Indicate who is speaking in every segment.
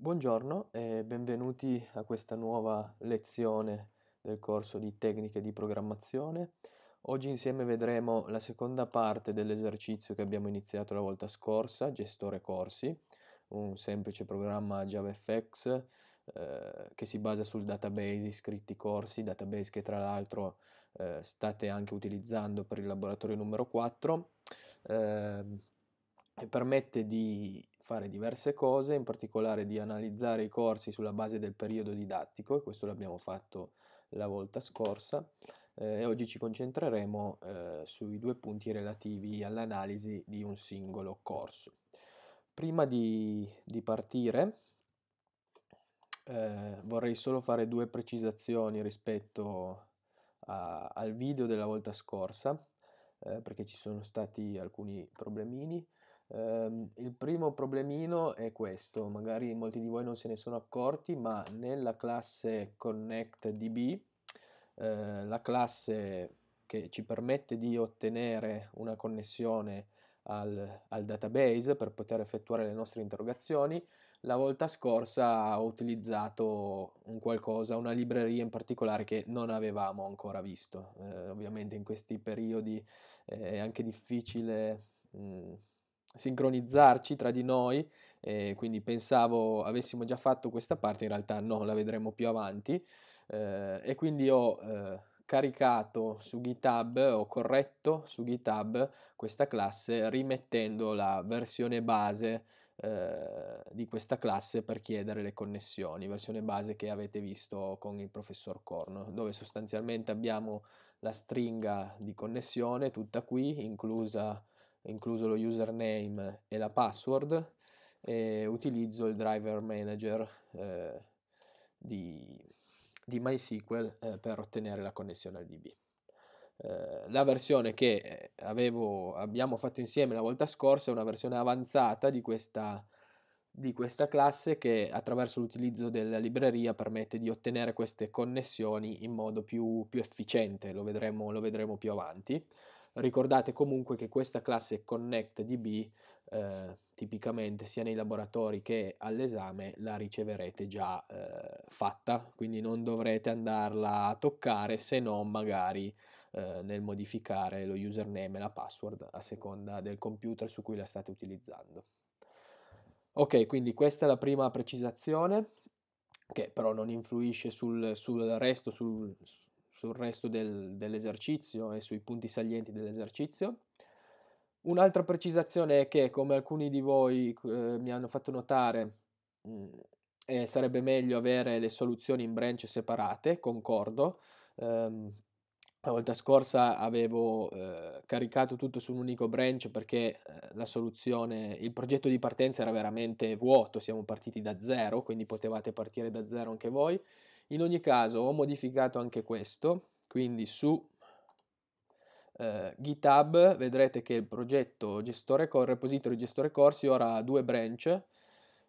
Speaker 1: Buongiorno e benvenuti a questa nuova lezione del corso di tecniche di programmazione. Oggi insieme vedremo la seconda parte dell'esercizio che abbiamo iniziato la volta scorsa, gestore corsi, un semplice programma JavaFX eh, che si basa sul database iscritti corsi, database che tra l'altro eh, state anche utilizzando per il laboratorio numero 4. Eh, permette di fare diverse cose, in particolare di analizzare i corsi sulla base del periodo didattico, e questo l'abbiamo fatto la volta scorsa, eh, e oggi ci concentreremo eh, sui due punti relativi all'analisi di un singolo corso. Prima di, di partire eh, vorrei solo fare due precisazioni rispetto a, al video della volta scorsa, eh, perché ci sono stati alcuni problemini. Eh, il primo problemino è questo, magari molti di voi non se ne sono accorti, ma nella classe ConnectDB, eh, la classe che ci permette di ottenere una connessione al, al, database per poter effettuare le nostre interrogazioni, la volta scorsa ho utilizzato un qualcosa, una libreria in particolare che non avevamo ancora visto. Eh, ovviamente in questi periodi eh, è anche difficile mh, mm, sincronizzarci tra di noi, E quindi pensavo avessimo già fatto questa parte, in realtà no, la vedremo più avanti, eh, e quindi ho eh, caricato su GitHub, ho corretto su GitHub questa classe rimettendo la versione base eh, di questa classe per chiedere le connessioni, versione base che avete visto con il professor Corno, dove sostanzialmente abbiamo la stringa di connessione tutta qui, inclusa incluso lo username e la password, e utilizzo il driver manager eh, di, di, MySQL eh, per ottenere la connessione al DB. Eh, la versione che eh, avevo, abbiamo fatto insieme la volta scorsa è una versione avanzata di questa, di questa classe che attraverso l'utilizzo della libreria permette di ottenere queste connessioni in modo più, più efficiente, lo vedremo, lo vedremo più avanti. Ricordate comunque che questa classe ConnectDB eh, tipicamente sia nei laboratori che all'esame la riceverete già eh, fatta, quindi non dovrete andarla a toccare se non magari eh, nel modificare lo username e la password a seconda del computer su cui la state utilizzando. Ok, quindi questa è la prima precisazione che però non influisce sul, sul resto, sul, sul resto del, dell'esercizio e sui punti salienti dell'esercizio. Un'altra precisazione è che, come alcuni di voi eh, mi hanno fatto notare, mh, mm, eh, sarebbe meglio avere le soluzioni in branch separate, concordo. Um, la volta scorsa avevo eh, caricato tutto su un unico branch perché eh, la soluzione, il progetto di partenza era veramente vuoto, siamo partiti da zero, quindi potevate partire da zero anche voi. In ogni caso ho modificato anche questo, quindi su eh, GitHub vedrete che il progetto gestore cor- repository gestore corsi ora ha due branch,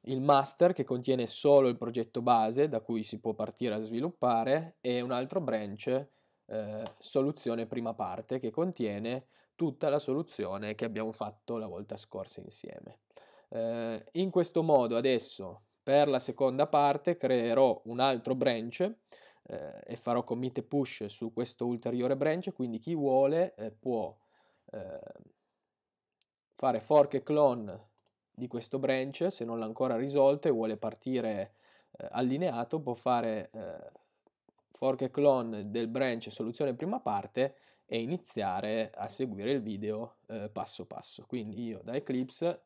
Speaker 1: il master che contiene solo il progetto base da cui si può partire a sviluppare e un altro branch eh, soluzione prima parte che contiene tutta la soluzione che abbiamo fatto la volta scorsa insieme. Eh, in questo modo adesso per la seconda parte creerò un altro branch eh, e farò commit e push su questo ulteriore branch, quindi chi vuole eh, può eh, fare fork e clone di questo branch se non l'ha ancora risolto e vuole partire eh, allineato, può fare eh, fork e clone del branch soluzione prima parte e iniziare a seguire il video eh, passo passo. Quindi io da Eclipse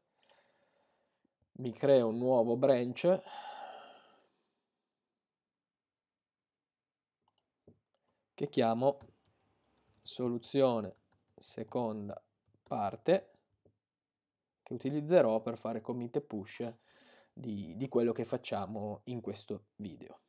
Speaker 1: mi creo un nuovo branch che chiamo soluzione seconda parte che utilizzerò per fare commit e push di, di quello che facciamo in questo video.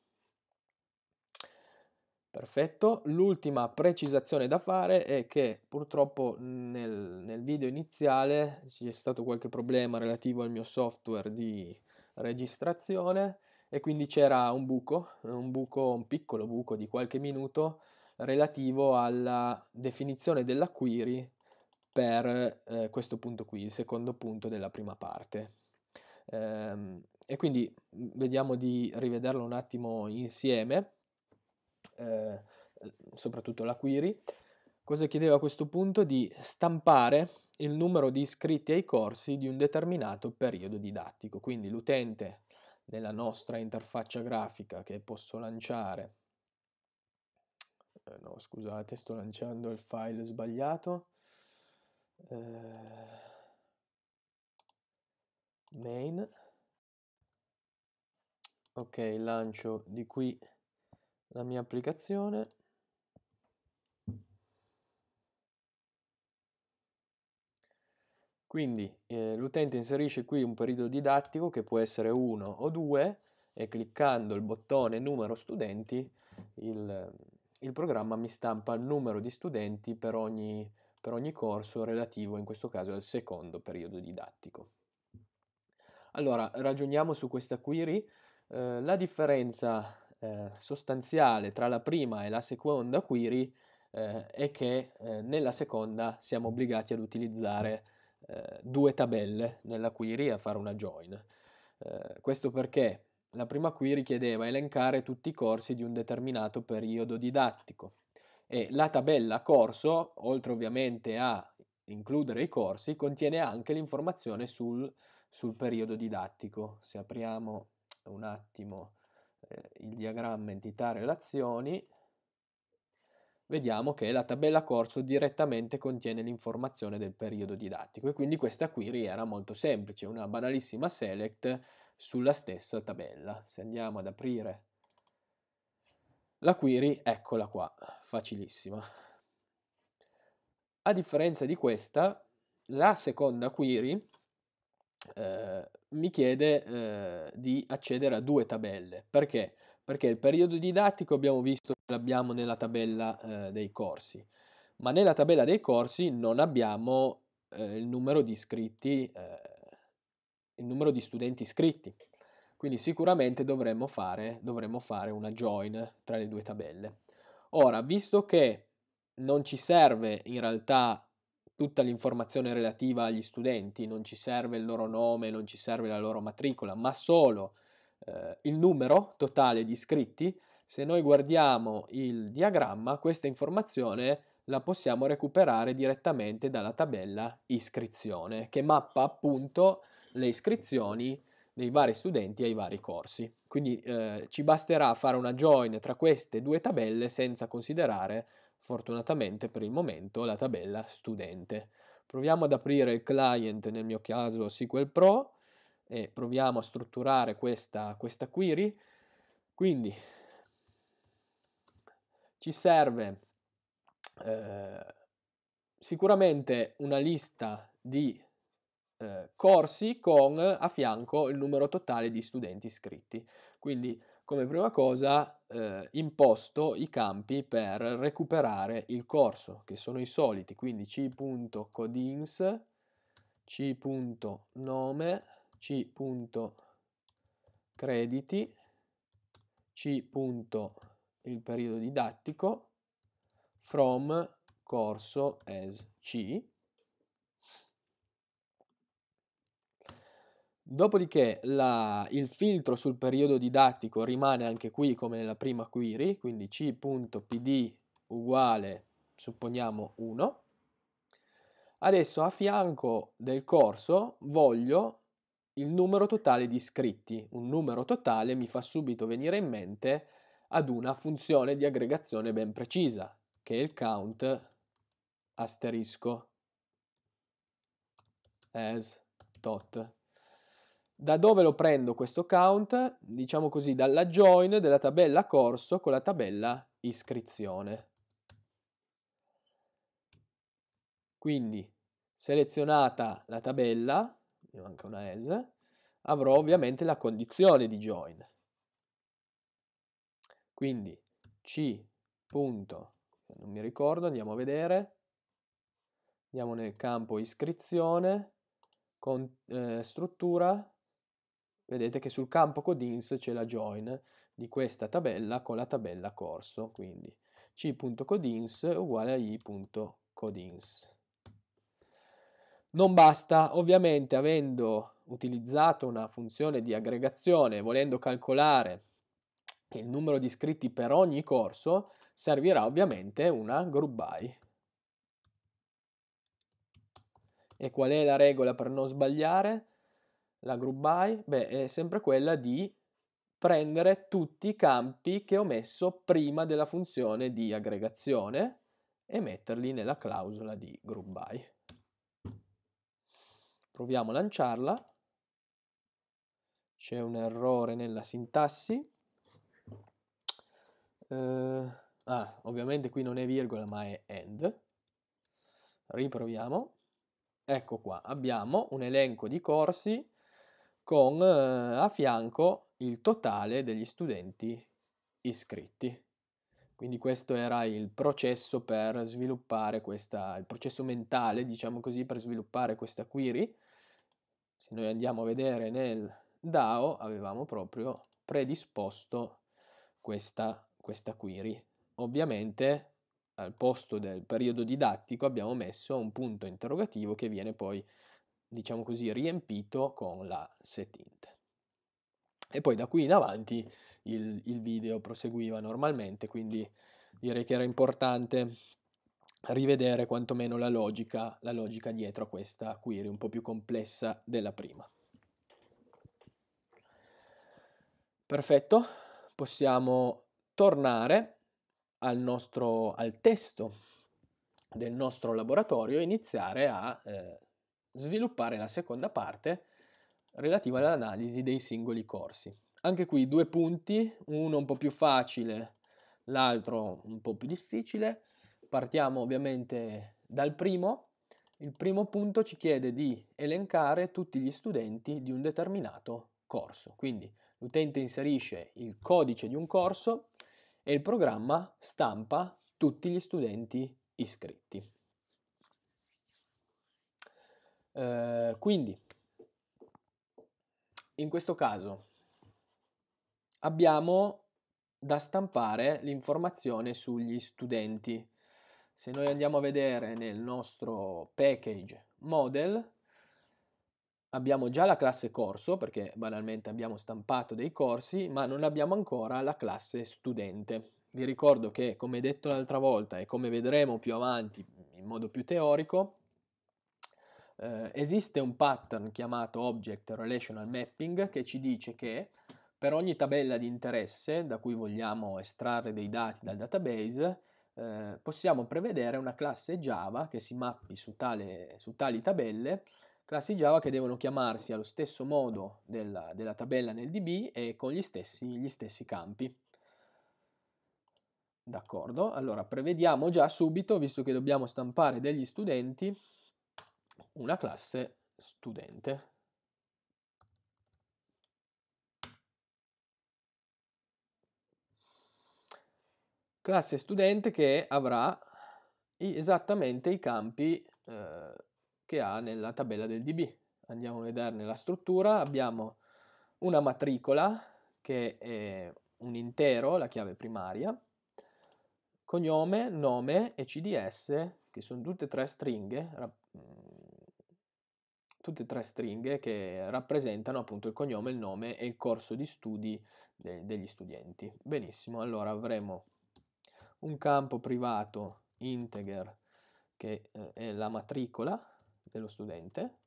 Speaker 1: Perfetto, l'ultima precisazione da fare è che purtroppo nel, nel video iniziale c'è stato qualche problema relativo al mio software di registrazione e quindi c'era un buco, un buco, un piccolo buco di qualche minuto relativo alla definizione della query per eh, questo punto qui, il secondo punto della prima parte. Ehm, e quindi vediamo di rivederlo un attimo insieme. Eh, eh, soprattutto la query, cosa chiedeva a questo punto? Di stampare il numero di iscritti ai corsi di un determinato periodo didattico, quindi l'utente nella nostra interfaccia grafica che posso lanciare, eh, no scusate sto lanciando il file sbagliato, eh, main, ok lancio di qui la mia applicazione Quindi eh, l'utente inserisce qui un periodo didattico che può essere uno o due e cliccando il bottone numero studenti il, il programma mi stampa il numero di studenti per ogni, per ogni, corso relativo in questo caso al secondo periodo didattico. Allora ragioniamo su questa query. Eh, la differenza eh, sostanziale tra la prima e la seconda query eh, è che eh, nella seconda siamo obbligati ad utilizzare eh, due tabelle nella query a fare una join. questo perché la prima query chiedeva elencare tutti i corsi di un determinato periodo didattico e la tabella corso, oltre ovviamente a includere i corsi, contiene anche l'informazione sul, sul periodo didattico. Se apriamo un attimo eh, il diagramma entità relazioni, vediamo che la tabella corso direttamente contiene l'informazione del periodo didattico e quindi questa query era molto semplice, una banalissima select sulla stessa tabella. Se andiamo ad aprire la query, eccola qua, facilissima. A differenza di questa, la seconda query eh, mi chiede eh, di accedere a due tabelle. Perché? Perché il periodo didattico abbiamo visto che l'abbiamo nella tabella eh, dei corsi, ma nella tabella dei corsi non abbiamo eh, il numero di iscritti, eh, il numero di studenti iscritti. Quindi sicuramente dovremmo fare, dovremmo fare una join tra le due tabelle. Ora, visto che non ci serve in realtà tutta l'informazione relativa agli studenti, non ci serve il loro nome, non ci serve la loro matricola, ma solo eh, il numero totale di iscritti. Se noi guardiamo il diagramma, questa informazione la possiamo recuperare direttamente dalla tabella iscrizione, che mappa appunto le iscrizioni dei vari studenti ai vari corsi. Quindi eh, ci basterà fare una join tra queste due tabelle senza considerare Fortunatamente per il momento la tabella studente. Proviamo ad aprire il client, nel mio caso SQL Pro, e proviamo a strutturare questa, questa query. Quindi ci serve eh, sicuramente una lista di eh, corsi con a fianco il numero totale di studenti iscritti. Quindi come prima cosa eh, imposto i campi per recuperare il corso, che sono i soliti, quindi c.codings, c.nome, c.crediti, c. il periodo didattico, from corso as c Dopodiché la, il filtro sul periodo didattico rimane anche qui come nella prima query, quindi c.pd uguale, supponiamo 1. Adesso a fianco del corso voglio il numero totale di iscritti. Un numero totale mi fa subito venire in mente ad una funzione di aggregazione ben precisa, che è il count asterisco as tot da dove lo prendo questo count? Diciamo così, dalla join della tabella corso con la tabella iscrizione. Quindi selezionata la tabella, mi manca una as, avrò ovviamente la condizione di join. Quindi c. non mi ricordo, andiamo a vedere. Andiamo nel campo iscrizione, con, eh, struttura, vedete che sul campo codins c'è la join di questa tabella con la tabella corso, quindi c.codins uguale a i.codins. Non basta, ovviamente avendo utilizzato una funzione di aggregazione, volendo calcolare il numero di iscritti per ogni corso, servirà ovviamente una group by. E qual è la regola per non sbagliare? la group by? Beh, è sempre quella di prendere tutti i campi che ho messo prima della funzione di aggregazione e metterli nella clausola di group by. Proviamo a lanciarla. C'è un errore nella sintassi. Uh, ah, ovviamente qui non è virgola ma è end. Riproviamo. Ecco qua, abbiamo un elenco di corsi con eh, a fianco il totale degli studenti iscritti. Quindi questo era il processo per sviluppare questa, il processo mentale, diciamo così, per sviluppare questa query. Se noi andiamo a vedere nel DAO, avevamo proprio predisposto questa, questa query. Ovviamente al posto del periodo didattico abbiamo messo un punto interrogativo che viene poi diciamo così, riempito con la setint. E poi da qui in avanti il, il video proseguiva normalmente, quindi direi che era importante rivedere quantomeno la logica, la logica dietro a questa query un po' più complessa della prima. Perfetto, possiamo tornare al, nostro, al testo del nostro laboratorio e iniziare a eh, sviluppare la seconda parte relativa all'analisi dei singoli corsi. Anche qui due punti, uno un po' più facile, l'altro un po' più difficile. Partiamo ovviamente dal primo. Il primo punto ci chiede di elencare tutti gli studenti di un determinato corso. Quindi l'utente inserisce il codice di un corso e il programma stampa tutti gli studenti iscritti. Eh, quindi, in questo caso, abbiamo da stampare l'informazione sugli studenti. Se noi andiamo a vedere nel nostro package model, abbiamo già la classe corso, perché banalmente abbiamo stampato dei corsi, ma non abbiamo ancora la classe studente. Vi ricordo che, come detto l'altra volta e come vedremo più avanti in modo più teorico, eh, esiste un pattern chiamato Object Relational Mapping che ci dice che per ogni tabella di interesse da cui vogliamo estrarre dei dati dal database eh, possiamo prevedere una classe Java che si mappi su, tale, su, tali tabelle, classi Java che devono chiamarsi allo stesso modo della, della tabella nel DB e con gli stessi, gli stessi campi. D'accordo, allora prevediamo già subito, visto che dobbiamo stampare degli studenti, una classe studente. Classe studente che avrà esattamente i campi eh, che ha nella tabella del DB. Andiamo a vederne la struttura. Abbiamo una matricola che è un intero, la chiave primaria, cognome, nome e CDS, che sono tutte e tre stringhe mm, tutte e tre stringhe che rappresentano appunto il cognome, il nome e il corso di studi de degli studenti. Benissimo, allora avremo un campo privato integer che eh, è la matricola dello studente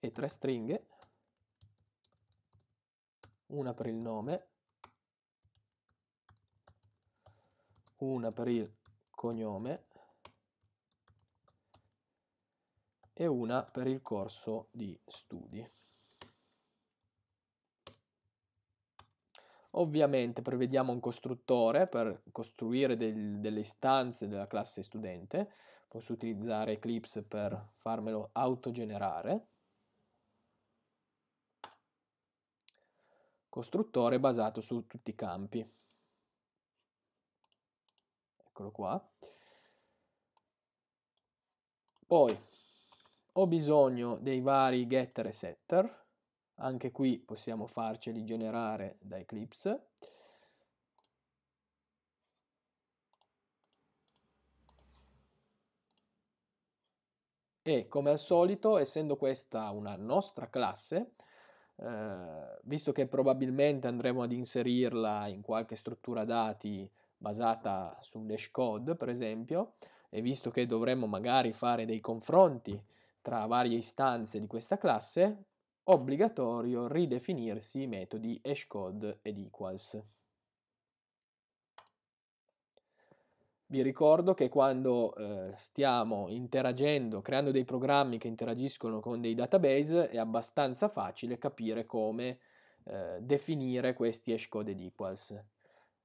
Speaker 1: e tre stringhe, una per il nome, una per il cognome e una per il corso di studi. Ovviamente prevediamo un costruttore per costruire del, delle istanze della classe studente. Posso utilizzare Eclipse per farmelo autogenerare. Costruttore basato su tutti i campi. Eccolo qua. Poi ho bisogno dei vari getter e setter, anche qui possiamo farceli generare da Eclipse, e come al solito, essendo questa una nostra classe, eh, visto che probabilmente andremo ad inserirla in qualche struttura dati basata su un dash code, per esempio, e visto che dovremmo magari fare dei confronti tra varie istanze di questa classe, obbligatorio ridefinirsi i metodi hashCode ed equals. Vi ricordo che quando eh, stiamo interagendo, creando dei programmi che interagiscono con dei database, è abbastanza facile capire come eh, definire questi hashcode ed equals.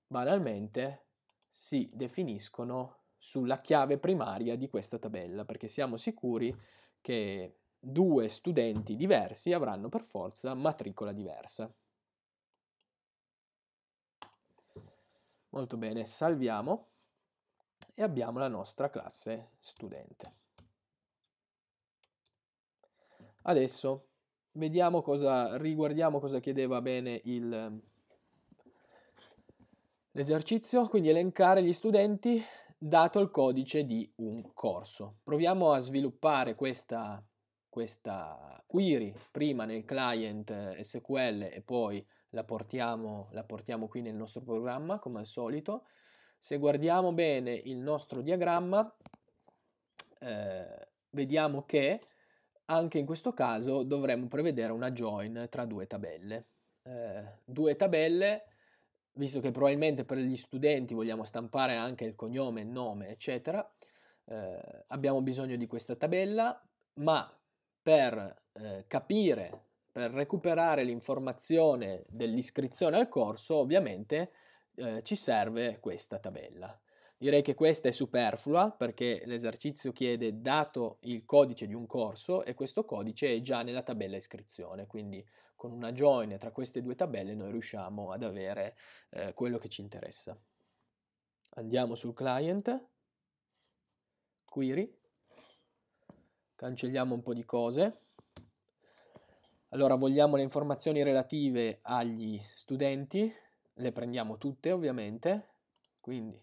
Speaker 1: Banalmente si definiscono sulla chiave primaria di questa tabella, perché siamo sicuri che due studenti diversi avranno per forza matricola diversa. Molto bene, salviamo e abbiamo la nostra classe studente. Adesso vediamo cosa, riguardiamo cosa chiedeva bene ehm, l'esercizio, quindi elencare gli studenti dato il codice di un corso. Proviamo a sviluppare questa, questa query prima nel client eh, SQL e poi la portiamo, la portiamo qui nel nostro programma come al solito. Se guardiamo bene il nostro diagramma eh, vediamo che anche in questo caso dovremmo prevedere una join tra due tabelle. Eh, due tabelle visto che probabilmente per gli studenti vogliamo stampare anche il cognome, il nome, eccetera, eh, abbiamo bisogno di questa tabella, ma per eh, capire, per recuperare l'informazione dell'iscrizione al corso, ovviamente eh, ci serve questa tabella. Direi che questa è superflua perché l'esercizio chiede dato il codice di un corso e questo codice è già nella tabella iscrizione, quindi con una join tra queste due tabelle noi riusciamo ad avere eh, quello che ci interessa. Andiamo sul client, query, cancelliamo un po' di cose. Allora vogliamo le informazioni relative agli studenti, le prendiamo tutte ovviamente, quindi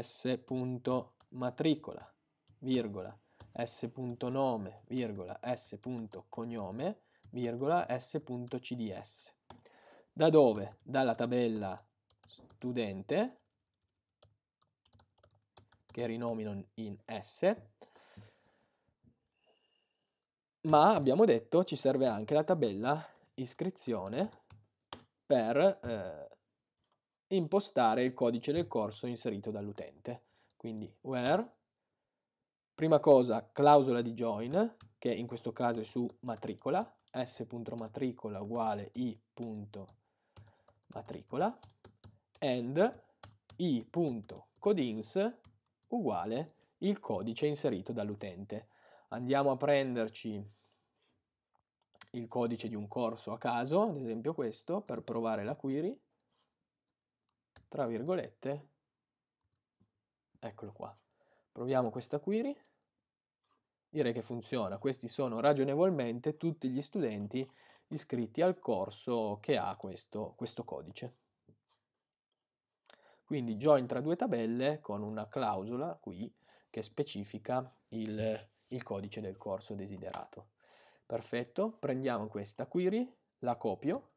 Speaker 1: s.matricola, virgola, s.nome, virgola, s.cognome, virgola, s.cds. Da dove? Dalla tabella studente, che rinomino in S, ma abbiamo detto ci serve anche la tabella iscrizione per eh, impostare il codice del corso inserito dall'utente. Quindi where, prima cosa clausola di join, che in questo caso è su matricola, s.matricola uguale i.matricola and i.codins uguale il codice inserito dall'utente. Andiamo a prenderci il codice di un corso a caso, ad esempio questo, per provare la query, tra virgolette, eccolo qua. Proviamo questa query direi che funziona. Questi sono ragionevolmente tutti gli studenti iscritti al corso che ha questo, questo codice. Quindi join tra due tabelle con una clausola qui che specifica il, il codice del corso desiderato. Perfetto, prendiamo questa query, la copio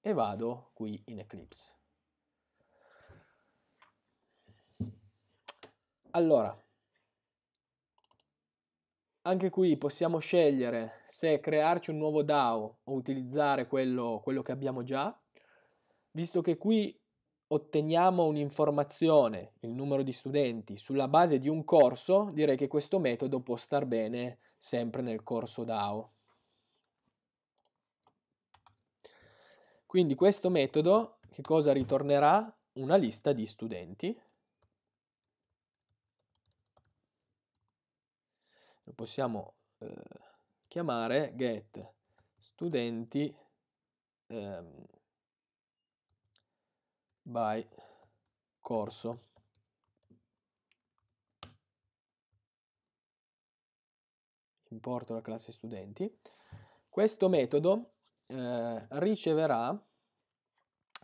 Speaker 1: e vado qui in Eclipse. Allora, anche qui possiamo scegliere se crearci un nuovo DAO o utilizzare quello, quello che abbiamo già, visto che qui otteniamo un'informazione, il numero di studenti, sulla base di un corso, direi che questo metodo può star bene sempre nel corso DAO. Quindi questo metodo che cosa ritornerà? Una lista di studenti. lo possiamo eh, chiamare get studenti ehm, by corso. Importo la classe studenti. Questo metodo eh, riceverà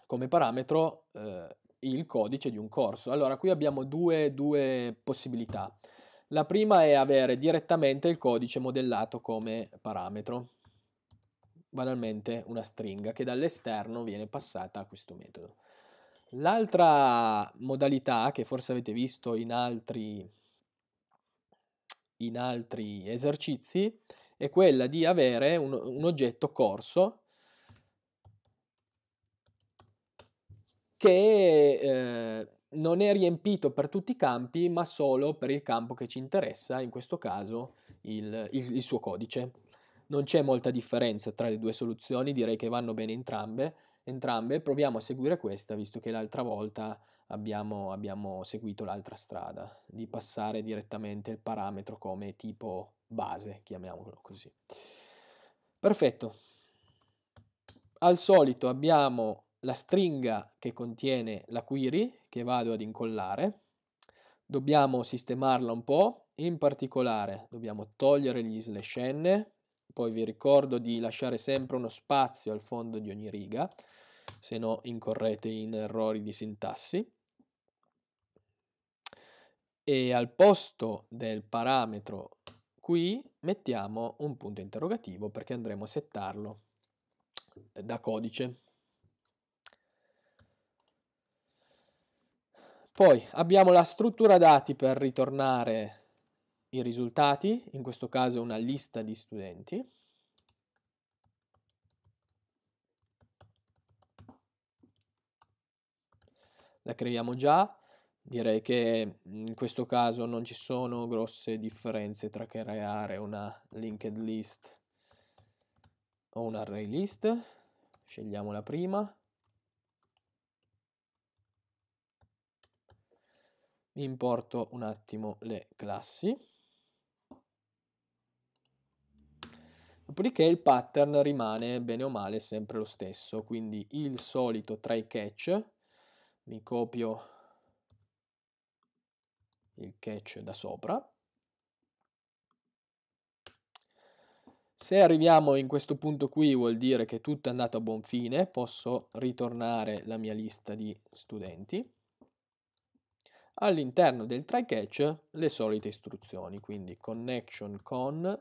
Speaker 1: come parametro eh, il codice di un corso. Allora, qui abbiamo due, due possibilità. La prima è avere direttamente il codice modellato come parametro, banalmente una stringa che dall'esterno viene passata a questo metodo. L'altra modalità che forse avete visto in altri, in altri esercizi è quella di avere un, un oggetto corso che eh, non è riempito per tutti i campi, ma solo per il campo che ci interessa, in questo caso il, il, il suo codice. Non c'è molta differenza tra le due soluzioni, direi che vanno bene entrambe. entrambe. Proviamo a seguire questa, visto che l'altra volta abbiamo, abbiamo seguito l'altra strada, di passare direttamente il parametro come tipo base, chiamiamolo così. Perfetto. Al solito abbiamo la stringa che contiene la query, che vado ad incollare. Dobbiamo sistemarla un po', in particolare dobbiamo togliere gli slash n, poi vi ricordo di lasciare sempre uno spazio al fondo di ogni riga, se no incorrete in errori di sintassi. E al posto del parametro qui mettiamo un punto interrogativo perché andremo a settarlo eh, da codice. Poi abbiamo la struttura dati per ritornare i risultati, in questo caso una lista di studenti. La creiamo già, direi che in questo caso non ci sono grosse differenze tra creare una linked list o un array list. Scegliamo la prima mi importo un attimo le classi. Dopodiché il pattern rimane bene o male sempre lo stesso, quindi il solito try catch, mi copio il catch da sopra. Se arriviamo in questo punto qui vuol dire che tutto è andato a buon fine, posso ritornare la mia lista di studenti. All'interno del try catch le solite istruzioni, quindi connection con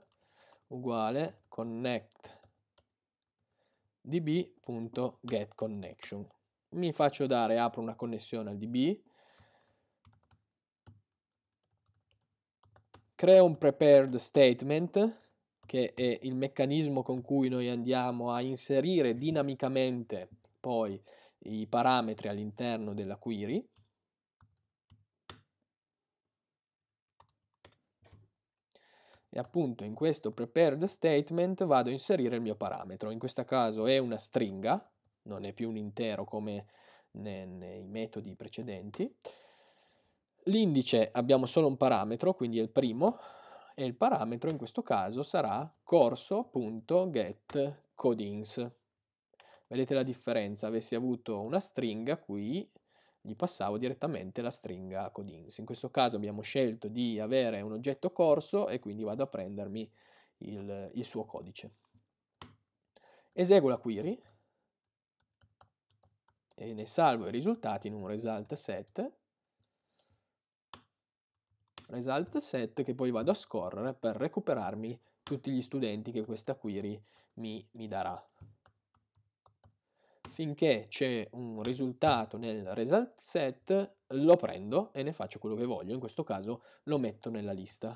Speaker 1: uguale connect db.getConnection. Mi faccio dare, apro una connessione al db, creo un prepared statement che è il meccanismo con cui noi andiamo a inserire dinamicamente poi i parametri all'interno della query e appunto in questo prepared statement vado a inserire il mio parametro. In questo caso è una stringa, non è più un intero come nei, nei metodi precedenti. L'indice abbiamo solo un parametro, quindi è il primo, e il parametro in questo caso sarà corso.getCodings. Vedete la differenza? Avessi avuto una stringa qui, gli passavo direttamente la stringa codings. In questo caso abbiamo scelto di avere un oggetto corso e quindi vado a prendermi il, il suo codice. Eseguo la query e ne salvo i risultati in un result set result set che poi vado a scorrere per recuperarmi tutti gli studenti che questa query mi, mi darà finché c'è un risultato nel result set lo prendo e ne faccio quello che voglio, in questo caso lo metto nella lista.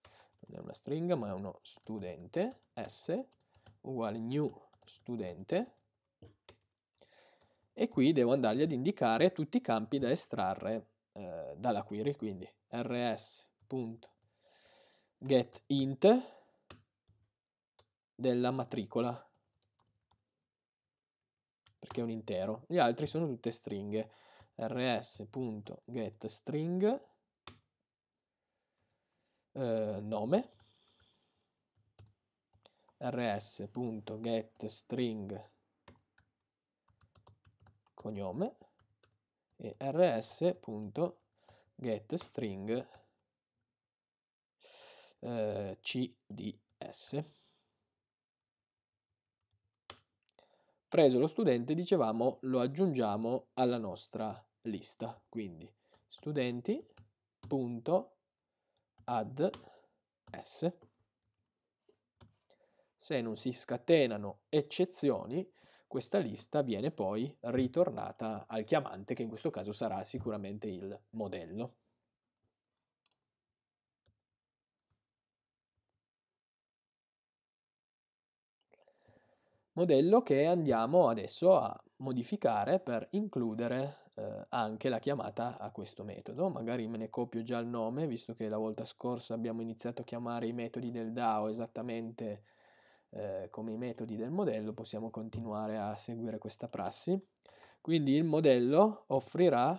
Speaker 1: Non è una stringa ma è uno studente, s uguale new studente e qui devo andargli ad indicare tutti i campi da estrarre eh, dalla query, quindi rs.getInt della matricola perché è un intero. Gli altri sono tutte stringhe. rs.getString eh, nome rs.getString cognome e rs.getString eh, cds preso lo studente, dicevamo, lo aggiungiamo alla nostra lista. Quindi studenti.addS. Se non si scatenano eccezioni, questa lista viene poi ritornata al chiamante, che in questo caso sarà sicuramente il modello. modello che andiamo adesso a modificare per includere eh, anche la chiamata a questo metodo. Magari me ne copio già il nome, visto che la volta scorsa abbiamo iniziato a chiamare i metodi del DAO esattamente eh, come i metodi del modello, possiamo continuare a seguire questa prassi. Quindi il modello offrirà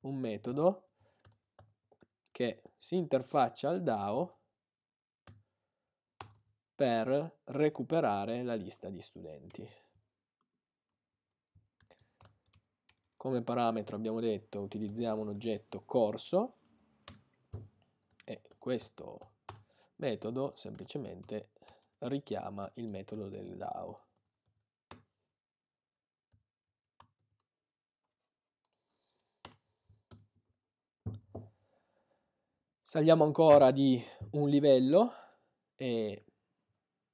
Speaker 1: un metodo che si interfaccia al DAO per recuperare la lista di studenti. Come parametro abbiamo detto utilizziamo un oggetto corso e questo metodo semplicemente richiama il metodo del DAO. Saliamo ancora di un livello e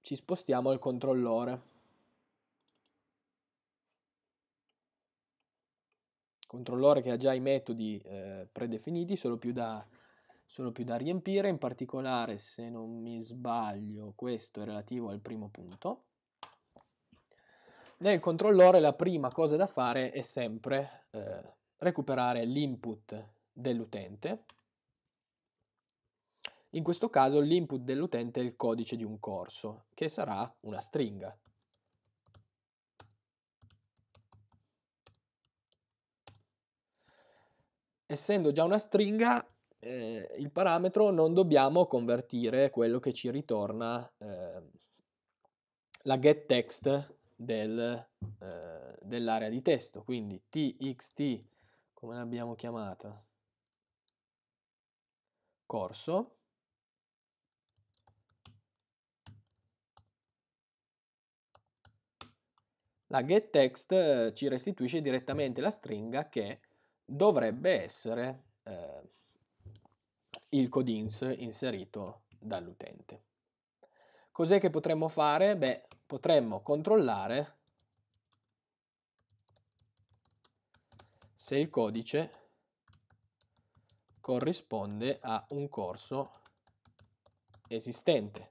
Speaker 1: ci spostiamo al controllore. Controllore che ha già i metodi eh, predefiniti, solo più, da, solo più da riempire, in particolare se non mi sbaglio questo è relativo al primo punto. Nel controllore la prima cosa da fare è sempre eh, recuperare l'input dell'utente in questo caso l'input dell'utente è il codice di un corso, che sarà una stringa. Essendo già una stringa, eh, il parametro non dobbiamo convertire quello che ci ritorna eh, la getText del, eh, dell'area di testo, quindi txt, come l'abbiamo chiamata, corso, La getText eh, ci restituisce direttamente la stringa che dovrebbe essere eh, il codins inserito dall'utente. Cos'è che potremmo fare? Beh, potremmo controllare se il codice corrisponde a un corso esistente.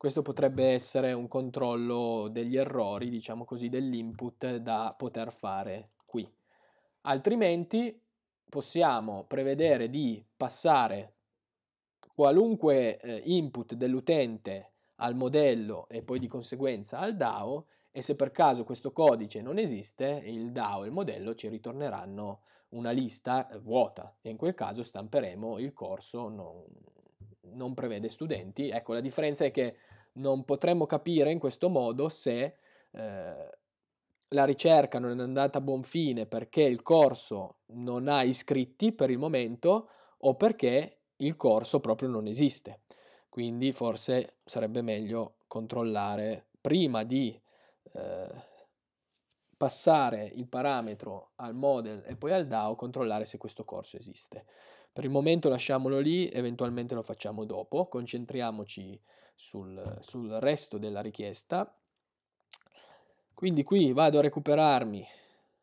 Speaker 1: Questo potrebbe essere un controllo degli errori, diciamo così, dell'input da poter fare qui. Altrimenti possiamo prevedere di passare qualunque eh, input dell'utente al modello e poi di conseguenza al DAO e se per caso questo codice non esiste, il DAO e il modello ci ritorneranno una lista vuota e in quel caso stamperemo il corso non, non prevede studenti. Ecco, la differenza è che non potremmo capire in questo modo se eh, la ricerca non è andata a buon fine perché il corso non ha iscritti per il momento o perché il corso proprio non esiste. Quindi forse sarebbe meglio controllare prima di eh, passare il parametro al model e poi al DAO, controllare se questo corso esiste. Per il momento lasciamolo lì, eventualmente lo facciamo dopo, concentriamoci sul, sul resto della richiesta. Quindi qui vado a recuperarmi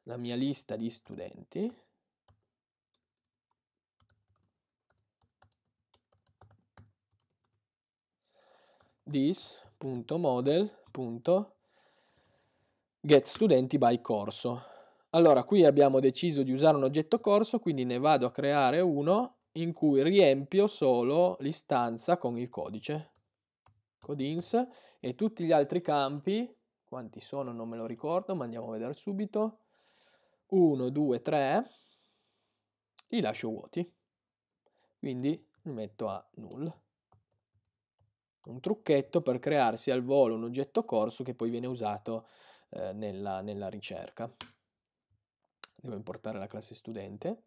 Speaker 1: la mia lista di studenti. this.model.getstudentibycorso allora, qui abbiamo deciso di usare un oggetto corso, quindi ne vado a creare uno in cui riempio solo l'istanza con il codice codins e tutti gli altri campi, quanti sono non me lo ricordo, ma andiamo a vedere subito, 1, 2, 3, li lascio vuoti, quindi li metto a null. Un trucchetto per crearsi al volo un oggetto corso che poi viene usato eh, nella, nella ricerca devo importare la classe studente.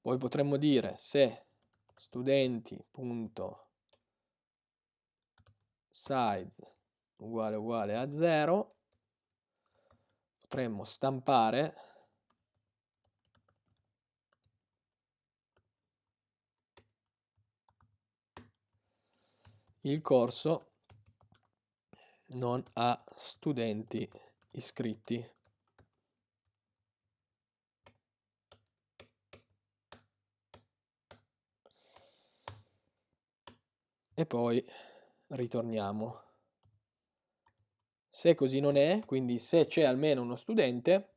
Speaker 1: Poi potremmo dire se studenti.size uguale uguale a 0, potremmo stampare il corso non ha studenti iscritti. E poi ritorniamo. Se così non è, quindi se c'è almeno uno studente,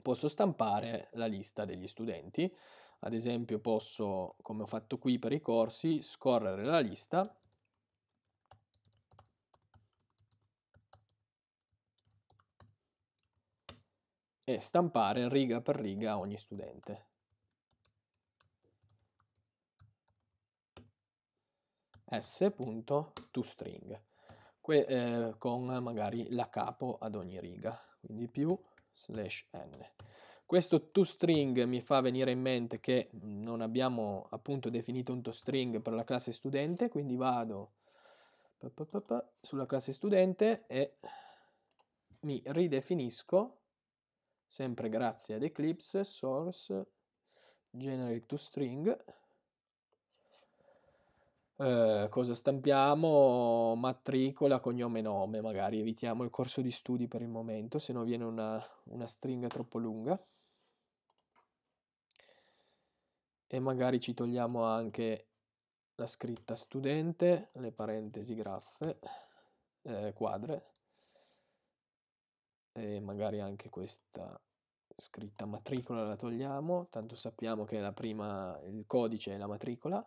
Speaker 1: posso stampare la lista degli studenti. Ad esempio posso, come ho fatto qui per i corsi, scorrere la lista e stampare riga per riga ogni studente. s.toString que, eh, con magari la capo ad ogni riga, quindi più slash n. Questo toString mi fa venire in mente che non abbiamo appunto definito un toString per la classe studente, quindi vado sulla classe studente e mi ridefinisco sempre grazie ad Eclipse, source, generate to string. Eh, cosa stampiamo? Matricola, cognome, nome, magari evitiamo il corso di studi per il momento, se no viene una, una stringa troppo lunga. E magari ci togliamo anche la scritta studente, le parentesi graffe, eh, quadre e magari anche questa scritta matricola la togliamo, tanto sappiamo che prima, il codice è la matricola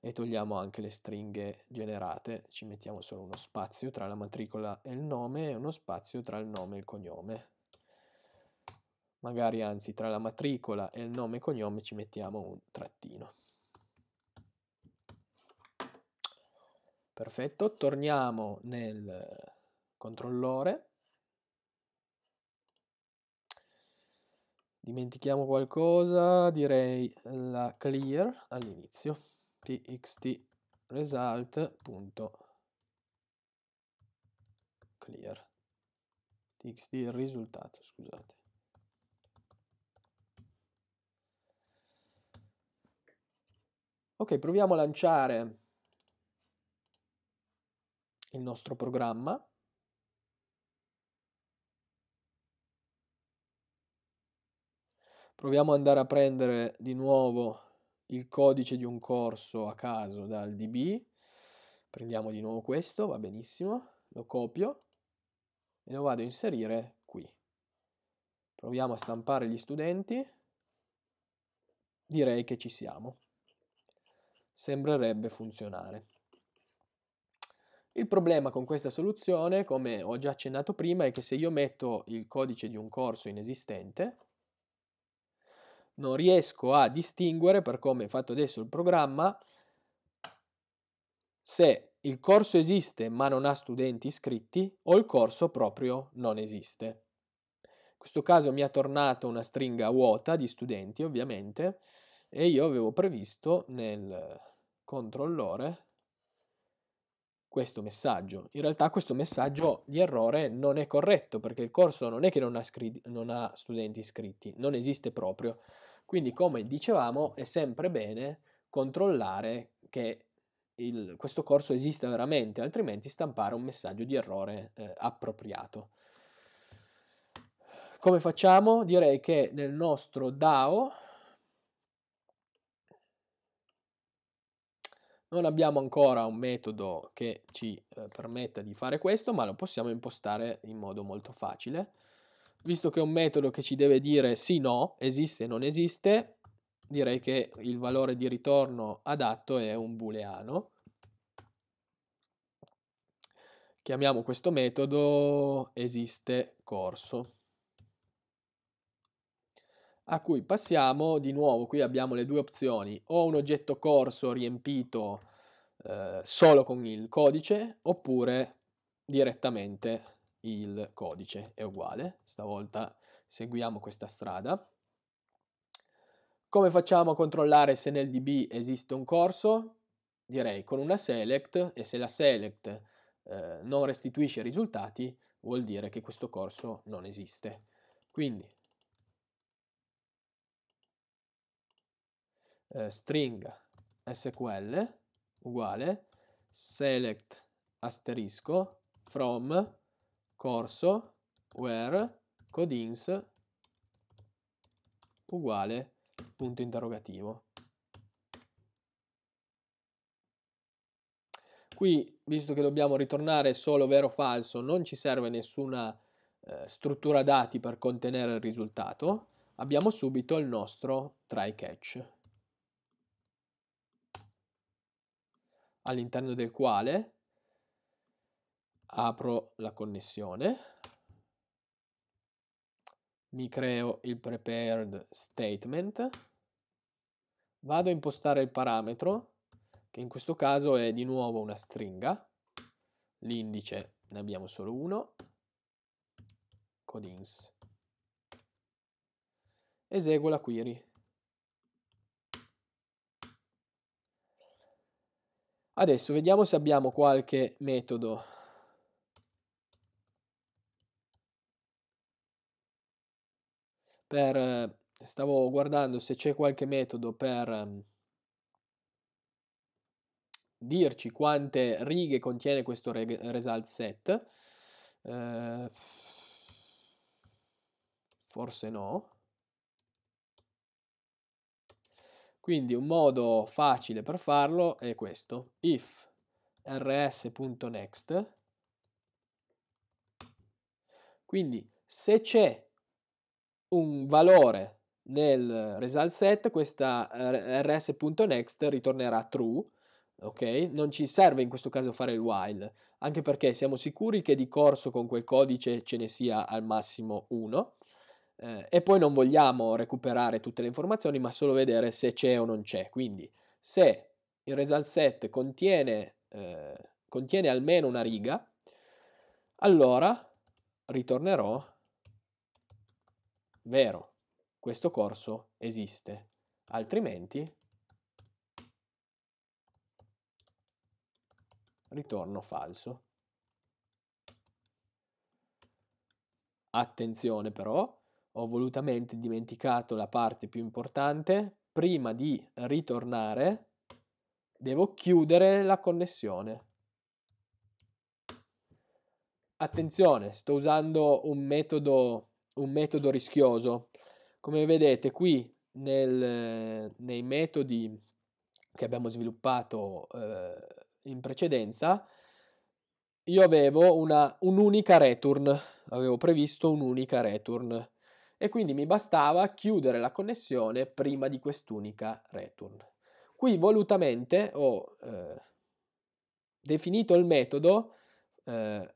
Speaker 1: e togliamo anche le stringhe generate, ci mettiamo solo uno spazio tra la matricola e il nome e uno spazio tra il nome e il cognome. Magari anzi tra la matricola e il nome e cognome ci mettiamo un trattino. Perfetto, torniamo nel controllore dimentichiamo qualcosa, direi la clear all'inizio, txt result.clear, txt risultato, scusate. Ok, proviamo a lanciare il nostro programma Proviamo ad andare a prendere di nuovo il codice di un corso a caso dal DB. Prendiamo di nuovo questo, va benissimo, lo copio e lo vado a inserire qui. Proviamo a stampare gli studenti. Direi che ci siamo. Sembrerebbe funzionare. Il problema con questa soluzione, come ho già accennato prima, è che se io metto il codice di un corso inesistente, non riesco a distinguere per come è fatto adesso il programma se il corso esiste ma non ha studenti iscritti o il corso proprio non esiste. In questo caso mi ha tornato una stringa vuota di studenti ovviamente e io avevo previsto nel controllore questo messaggio. In realtà questo messaggio di errore non è corretto perché il corso non è che non ha, scri- non ha studenti iscritti, non esiste proprio. Quindi come dicevamo è sempre bene controllare che il, questo corso esista veramente, altrimenti stampare un messaggio di errore eh, appropriato. Come facciamo? Direi che nel nostro DAO Non abbiamo ancora un metodo che ci eh, permetta di fare questo, ma lo possiamo impostare in modo molto facile. Visto che è un metodo che ci deve dire sì, no, esiste o non esiste, direi che il valore di ritorno adatto è un booleano. Chiamiamo questo metodo esiste corso a cui passiamo di nuovo, qui abbiamo le due opzioni, o un oggetto corso riempito eh, solo con il codice, oppure direttamente il codice è uguale, stavolta seguiamo questa strada. Come facciamo a controllare se nel DB esiste un corso? Direi con una select e se la select eh, non restituisce risultati vuol dire che questo corso non esiste. Quindi eh, string sql uguale select asterisco from corso where codings uguale punto interrogativo. Qui, visto che dobbiamo ritornare solo vero o falso, non ci serve nessuna eh, struttura dati per contenere il risultato, abbiamo subito il nostro try catch. all'interno del quale apro la connessione, mi creo il prepared statement, vado a impostare il parametro, che in questo caso è di nuovo una stringa, l'indice ne abbiamo solo uno, codings. Eseguo la query. Adesso vediamo se abbiamo qualche metodo. Per, eh, stavo guardando se c'è qualche metodo per ehm, dirci quante righe contiene questo result set. Eh, forse no. Quindi un modo facile per farlo è questo, if rs.next. Quindi se c'è un valore nel result set, questa eh, rs.next ritornerà true, ok? Non ci serve in questo caso fare il while, anche perché siamo sicuri che di corso con quel codice ce ne sia al massimo uno. Eh, e poi non vogliamo recuperare tutte le informazioni, ma solo vedere se c'è o non c'è. Quindi se il result set contiene, eh, contiene almeno una riga, allora ritornerò vero, questo corso esiste, altrimenti ritorno falso. Attenzione però, ho volutamente dimenticato la parte più importante, prima di ritornare devo chiudere la connessione. Attenzione, sto usando un metodo, un metodo rischioso. Come vedete qui nel, nei metodi che abbiamo sviluppato eh, in precedenza, io avevo una, un'unica return, avevo previsto un'unica return e quindi mi bastava chiudere la connessione prima di quest'unica return. Qui volutamente ho eh, definito il metodo eh,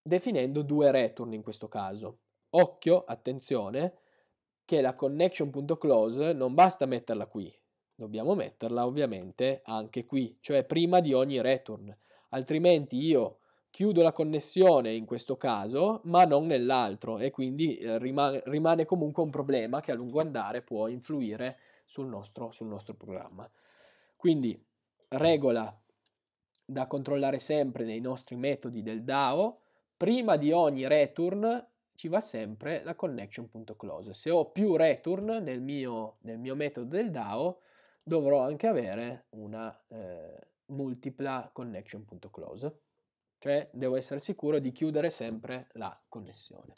Speaker 1: definendo due return in questo caso. Occhio, attenzione, che la connection.close non basta metterla qui, dobbiamo metterla ovviamente anche qui, cioè prima di ogni return, altrimenti io chiudo la connessione in questo caso, ma non nell'altro e quindi eh, rimane, comunque un problema che a lungo andare può influire sul nostro, sul nostro programma. Quindi regola da controllare sempre nei nostri metodi del DAO, prima di ogni return ci va sempre la connection.close. Se ho più return nel mio, nel mio, metodo del DAO, dovrò anche avere una eh, multipla connection.close cioè devo essere sicuro di chiudere sempre la connessione.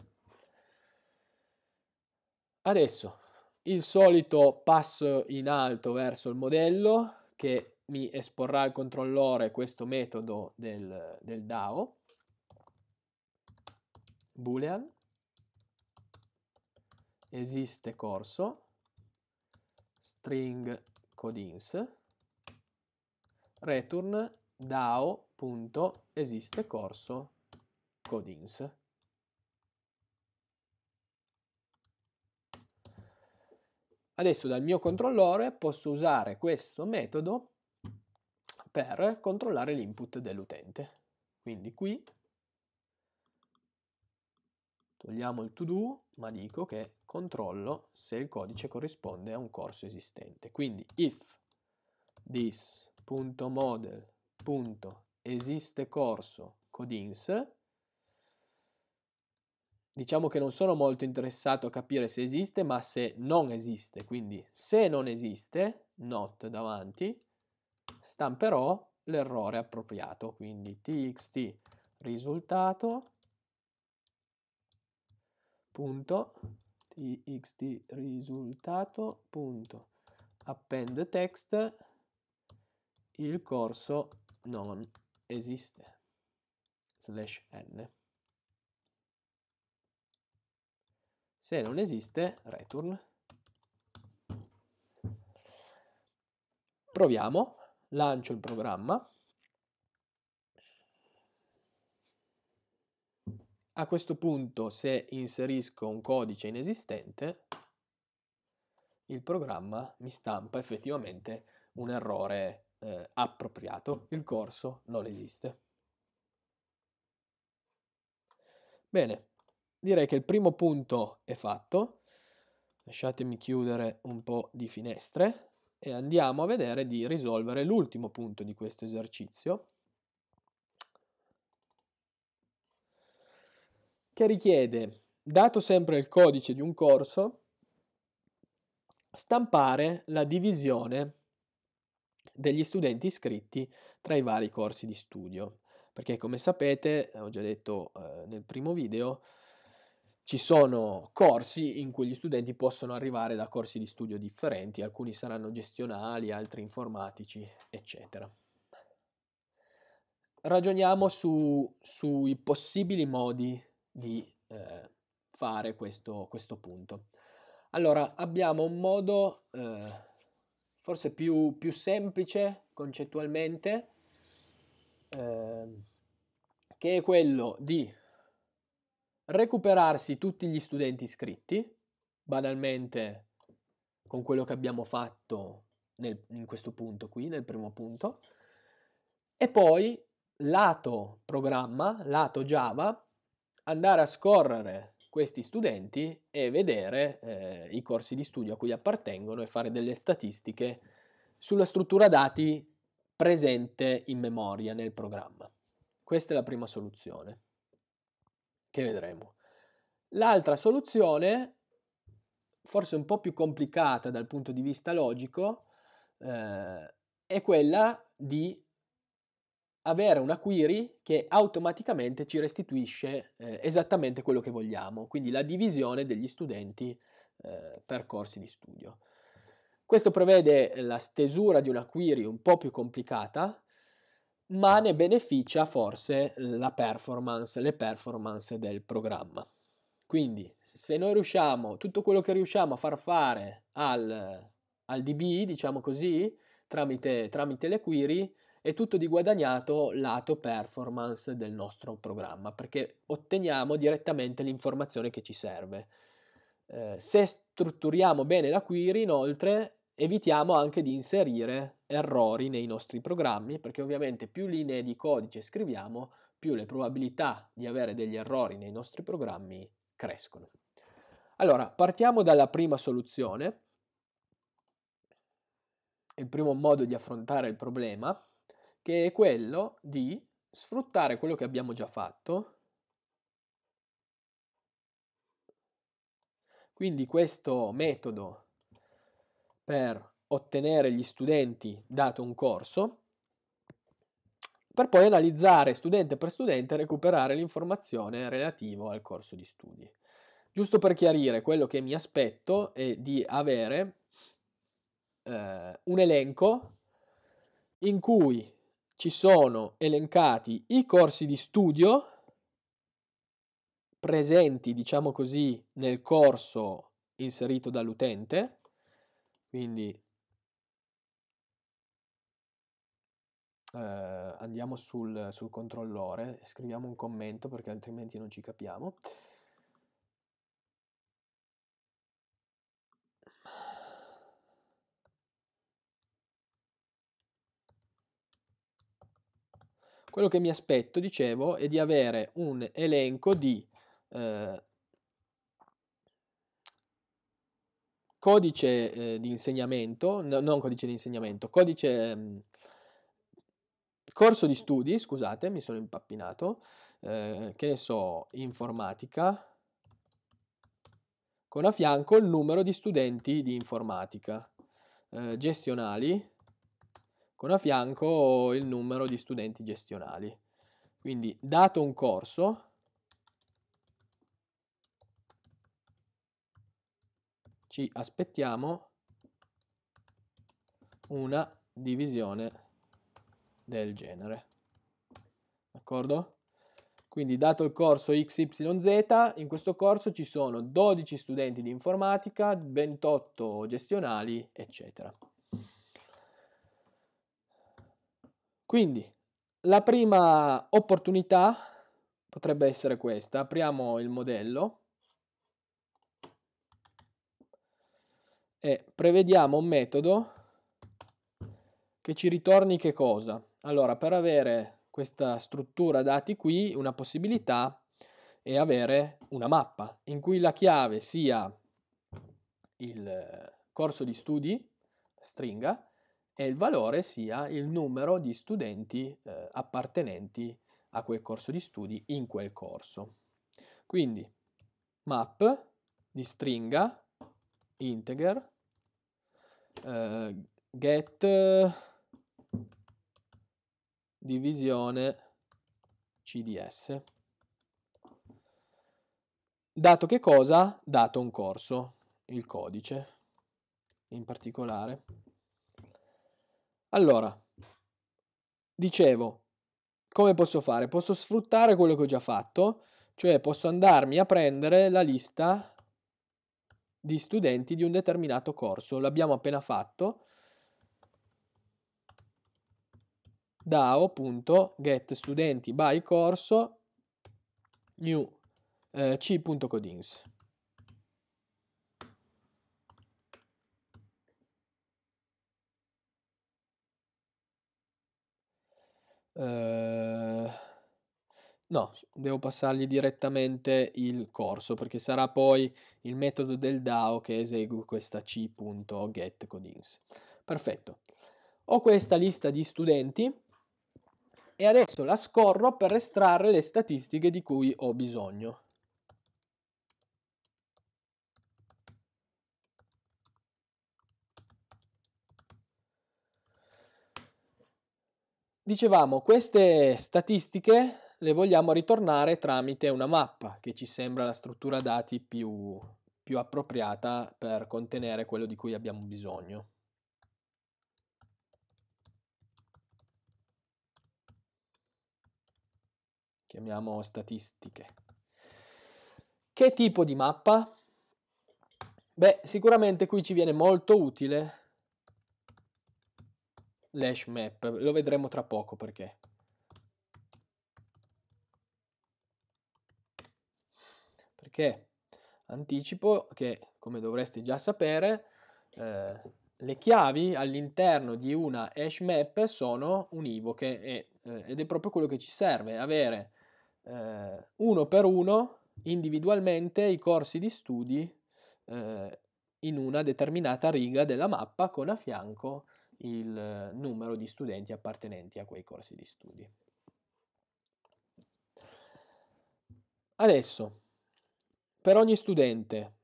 Speaker 1: Adesso il solito passo in alto verso il modello che mi esporrà al controllore questo metodo del, del DAO, boolean, esiste corso, string codings, return dao.esiste corso codings. Adesso dal mio controllore posso usare questo metodo per controllare l'input dell'utente. Quindi qui togliamo il to do, ma dico che controllo se il codice corrisponde a un corso esistente. Quindi if this.model Esiste corso codins. Diciamo che non sono molto interessato a capire se esiste, ma se non esiste. Quindi se non esiste, not davanti, stamperò l'errore appropriato. Quindi txt risultato punto txt risultato punto append text il corso non esiste slash n se non esiste return proviamo lancio il programma a questo punto se inserisco un codice inesistente il programma mi stampa effettivamente un errore eh, appropriato, il corso non esiste. Bene, direi che il primo punto è fatto. Lasciatemi chiudere un po' di finestre e andiamo a vedere di risolvere l'ultimo punto di questo esercizio che richiede, dato sempre il codice di un corso, stampare la divisione degli studenti iscritti tra i vari corsi di studio. Perché come sapete, eh, ho già detto eh, nel primo video, ci sono corsi in cui gli studenti possono arrivare da corsi di studio differenti, alcuni saranno gestionali, altri informatici, eccetera. Ragioniamo su, sui possibili modi di eh, fare questo, questo, punto. Allora, abbiamo un modo eh, forse più, più semplice concettualmente, eh, che è quello di recuperarsi tutti gli studenti iscritti, banalmente con quello che abbiamo fatto nel, in questo punto qui, nel primo punto, e poi lato programma, lato Java, andare a scorrere questi studenti e vedere eh, i corsi di studio a cui appartengono e fare delle statistiche sulla struttura dati presente in memoria nel programma. Questa è la prima soluzione che vedremo. L'altra soluzione, forse un po' più complicata dal punto di vista logico, eh, è quella di avere una query che automaticamente ci restituisce eh, esattamente quello che vogliamo, quindi la divisione degli studenti eh, per corsi di studio. Questo prevede la stesura di una query un po' più complicata, ma ne beneficia forse la performance, le performance del programma. Quindi se noi riusciamo, tutto quello che riusciamo a far fare al, al DB, diciamo così, tramite, tramite le query, è tutto di guadagnato lato performance del nostro programma, perché otteniamo direttamente l'informazione che ci serve. Eh, se strutturiamo bene la query, inoltre, evitiamo anche di inserire errori nei nostri programmi, perché ovviamente più linee di codice scriviamo, più le probabilità di avere degli errori nei nostri programmi crescono. Allora, partiamo dalla prima soluzione, il primo modo di affrontare il problema, che è quello di sfruttare quello che abbiamo già fatto. Quindi questo metodo per ottenere gli studenti dato un corso, per poi analizzare studente per studente e recuperare l'informazione relativa al corso di studi. Giusto per chiarire, quello che mi aspetto è di avere eh, un elenco in cui ci sono elencati i corsi di studio presenti, diciamo così, nel corso inserito dall'utente, quindi eh, andiamo sul, sul controllore, scriviamo un commento perché altrimenti non ci capiamo. Quello che mi aspetto, dicevo, è di avere un elenco di eh, codice eh, di insegnamento, no, non codice di insegnamento, codice mh, ehm, corso di studi, scusate, mi sono impappinato, eh, che ne so, informatica, con a fianco il numero di studenti di informatica, eh, gestionali, con a fianco il numero di studenti gestionali. Quindi dato un corso, ci aspettiamo una divisione del genere. D'accordo? Quindi dato il corso XYZ, in questo corso ci sono 12 studenti di informatica, 28 gestionali, eccetera. Quindi, la prima opportunità potrebbe essere questa. Apriamo il modello e prevediamo un metodo che ci ritorni che cosa? Allora, per avere questa struttura dati qui, una possibilità è avere una mappa in cui la chiave sia il corso di studi, stringa, e il valore sia il numero di studenti eh, appartenenti a quel corso di studi in quel corso. Quindi map di stringa integer eh, get divisione cds dato che cosa? dato un corso il codice in particolare allora, dicevo, come posso fare? Posso sfruttare quello che ho già fatto, cioè posso andarmi a prendere la lista di studenti di un determinato corso. L'abbiamo appena fatto. dao.getStudenti by corso new eh, c.codings. Ehm, no, devo passargli direttamente il corso perché sarà poi il metodo del DAO che esegue questa c.getCodings. Perfetto. Ho questa lista di studenti e adesso la scorro per estrarre le statistiche di cui ho bisogno. Dicevamo, queste statistiche le vogliamo ritornare tramite una mappa, che ci sembra la struttura dati più, più appropriata per contenere quello di cui abbiamo bisogno. Chiamiamo statistiche. Che tipo di mappa? Beh, sicuramente qui ci viene molto utile l'hash map, lo vedremo tra poco perché. Perché anticipo che, come dovresti già sapere, eh, le chiavi all'interno di una hash map sono univoche e, eh, ed è proprio quello che ci serve, avere eh, uno per uno individualmente i corsi di studi eh, in una determinata riga della mappa con a fianco il eh, numero di studenti appartenenti a quei corsi di studi. Adesso, per ogni studente,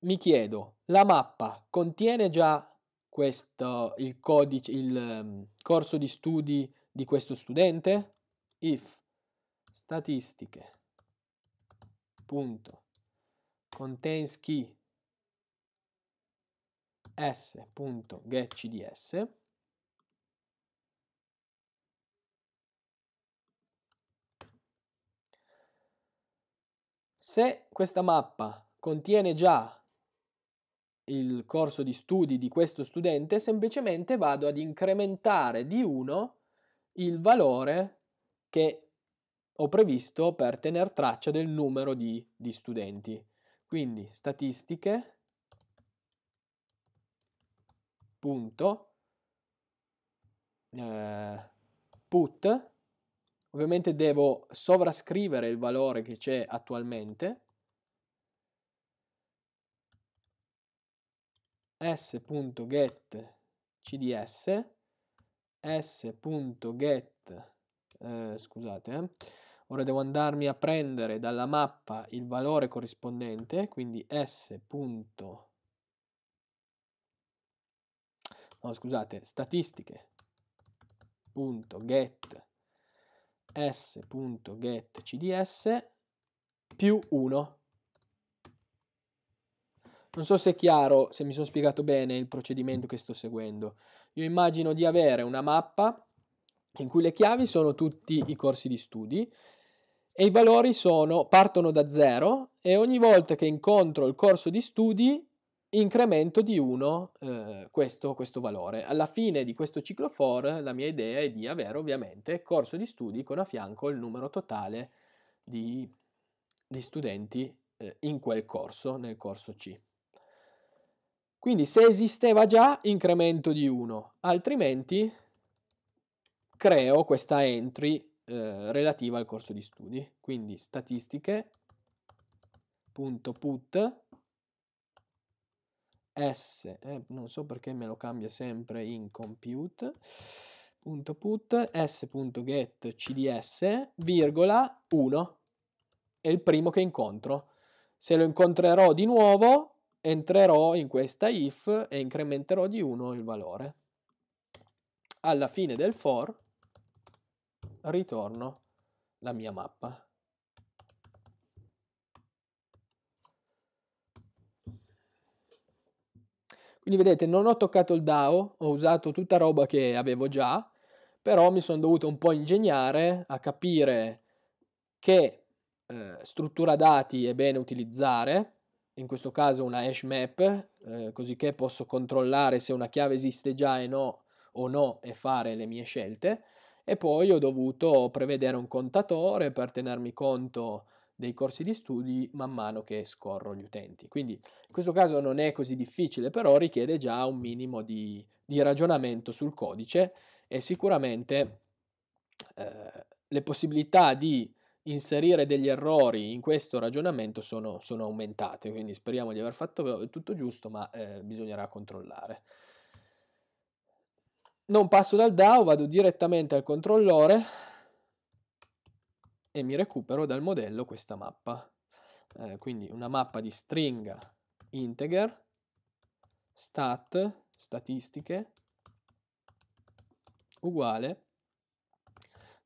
Speaker 1: mi chiedo, la mappa contiene già questo, il, codice, il ehm, corso di studi di questo studente? If statistiche key s.getcds Se questa mappa contiene già il corso di studi di questo studente, semplicemente vado ad incrementare di 1 il valore che ho previsto per tener traccia del numero di, di studenti. Quindi statistiche punto eh, put ovviamente devo sovrascrivere il valore che c'è attualmente s.get cds s.get eh, scusate eh. ora devo andarmi a prendere dalla mappa il valore corrispondente quindi s.get no scusate, statistiche.get s.getcds più 1. Non so se è chiaro, se mi sono spiegato bene il procedimento che sto seguendo. Io immagino di avere una mappa in cui le chiavi sono tutti i corsi di studi e i valori sono, partono da 0 e ogni volta che incontro il corso di studi incremento di 1 eh, questo, questo, valore. Alla fine di questo ciclo for la mia idea è di avere ovviamente corso di studi con a fianco il numero totale di, di studenti eh, in quel corso, nel corso C. Quindi se esisteva già incremento di 1, altrimenti creo questa entry eh, relativa al corso di studi. Quindi statistiche.put s, eh, non so perché me lo cambia sempre in compute, punto put, s.get cds, virgola 1, è il primo che incontro. Se lo incontrerò di nuovo, entrerò in questa if e incrementerò di 1 il valore. Alla fine del for ritorno la mia mappa. Quindi vedete, non ho toccato il DAO, ho usato tutta roba che avevo già, però mi sono dovuto un po' ingegnare a capire che eh, struttura dati è bene utilizzare, in questo caso una hash map, eh, così che posso controllare se una chiave esiste già e no, o no e fare le mie scelte. E poi ho dovuto prevedere un contatore per tenermi conto dei corsi di studi man mano che scorro gli utenti. Quindi in questo caso non è così difficile, però richiede già un minimo di, di ragionamento sul codice e sicuramente eh, le possibilità di inserire degli errori in questo ragionamento sono, sono, aumentate, quindi speriamo di aver fatto tutto giusto, ma eh, bisognerà controllare. Non passo dal DAO, vado direttamente al controllore e mi recupero dal modello questa mappa. Eh, quindi una mappa di stringa integer, stat, statistiche, uguale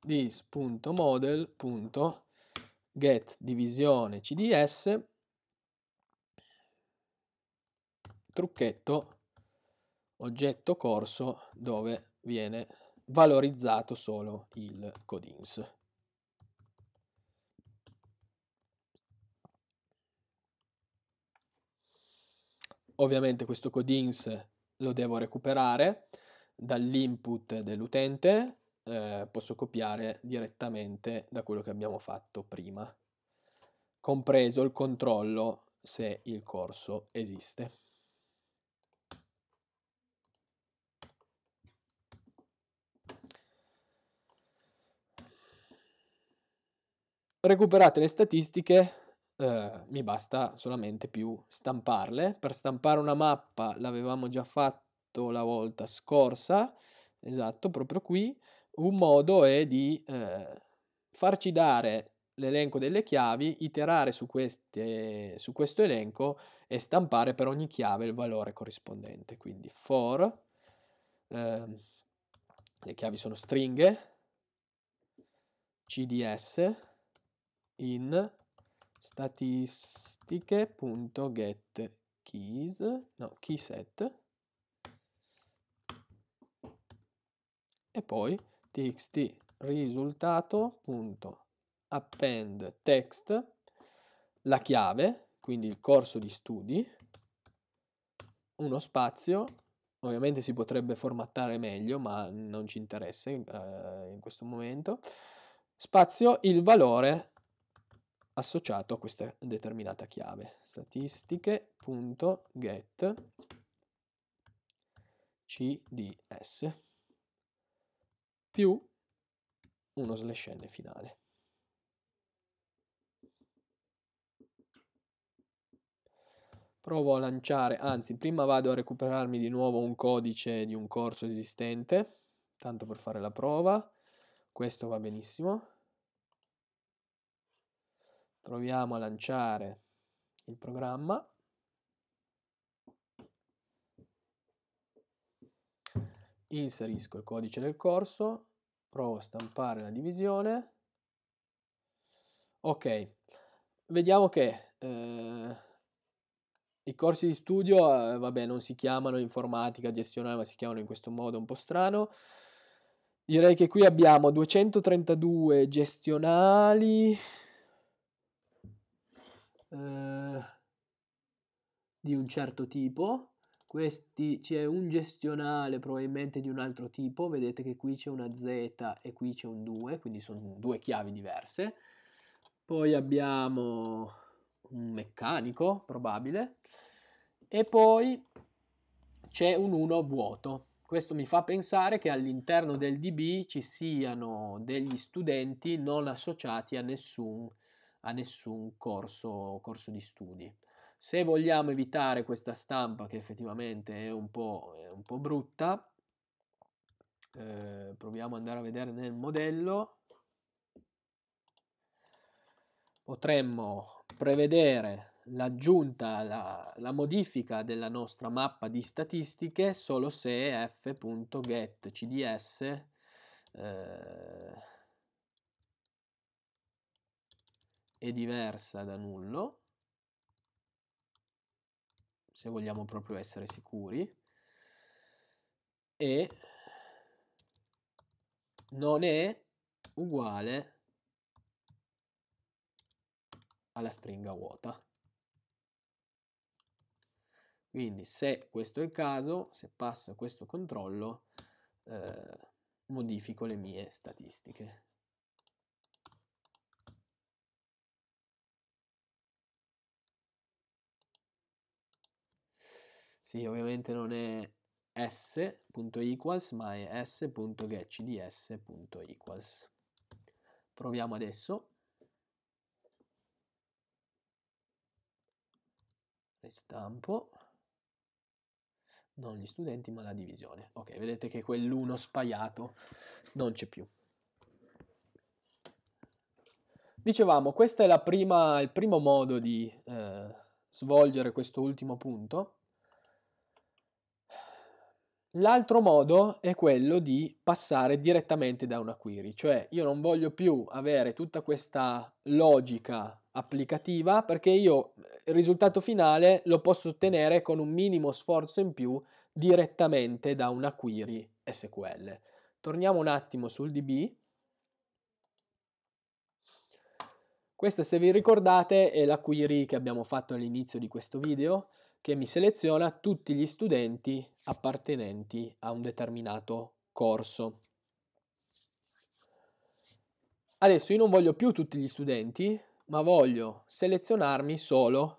Speaker 1: dis.model.get divisione cds trucchetto oggetto corso dove viene valorizzato solo il codins. ovviamente questo codings lo devo recuperare dall'input dell'utente, eh, posso copiare direttamente da quello che abbiamo fatto prima, compreso il controllo se il corso esiste. Recuperate le statistiche eh, mi basta solamente più stamparle. Per stampare una mappa l'avevamo già fatto la volta scorsa, esatto, proprio qui. Un modo è di eh, farci dare l'elenco delle chiavi, iterare su, queste, su questo elenco e stampare per ogni chiave il valore corrispondente. Quindi for, eh, le chiavi sono stringhe, cds, in, statistiche.get keys, no, keyset e poi txt risultato.append text la chiave, quindi il corso di studi, uno spazio, ovviamente si potrebbe formattare meglio, ma non ci interessa eh, in questo momento, spazio il valore associato a questa determinata chiave. Statistiche.get cds più uno slash n finale. Provo a lanciare, anzi prima vado a recuperarmi di nuovo un codice di un corso esistente, tanto per fare la prova, questo va benissimo proviamo a lanciare il programma inserisco il codice del corso provo a stampare la divisione ok vediamo che eh, i corsi di studio eh, vabbè non si chiamano informatica gestionale ma si chiamano in questo modo un po' strano direi che qui abbiamo 232 gestionali eh, di un certo tipo, questi c'è un gestionale probabilmente di un altro tipo, vedete che qui c'è una Z e qui c'è un 2, quindi sono due chiavi diverse. Poi abbiamo un meccanico, probabile, e poi c'è un 1 vuoto. Questo mi fa pensare che all'interno del DB ci siano degli studenti non associati a nessun a nessun corso, corso di studi. Se vogliamo evitare questa stampa che effettivamente è un po', è un po brutta, eh, proviamo ad andare a vedere nel modello, potremmo prevedere l'aggiunta, la, la, modifica della nostra mappa di statistiche solo se f.getcds eh, è diversa da nullo, se vogliamo proprio essere sicuri, e non è uguale alla stringa vuota. Quindi se questo è il caso, se passa questo controllo, eh, modifico le mie statistiche. Sì, ovviamente non è s.equals, ma è s.getcds.equals. Proviamo adesso. Ristampo. Non gli studenti, ma la divisione. Ok, vedete che quell'1 spaiato non c'è più. Dicevamo, questo è prima, il primo modo di eh, svolgere questo ultimo punto L'altro modo è quello di passare direttamente da una query, cioè io non voglio più avere tutta questa logica applicativa perché io il eh, risultato finale lo posso ottenere con un minimo sforzo in più direttamente da una query SQL. Torniamo un attimo sul DB. Questa, se vi ricordate, è la query che abbiamo fatto all'inizio di questo video che mi seleziona tutti gli studenti appartenenti a un determinato corso. Adesso io non voglio più tutti gli studenti, ma voglio selezionarmi solo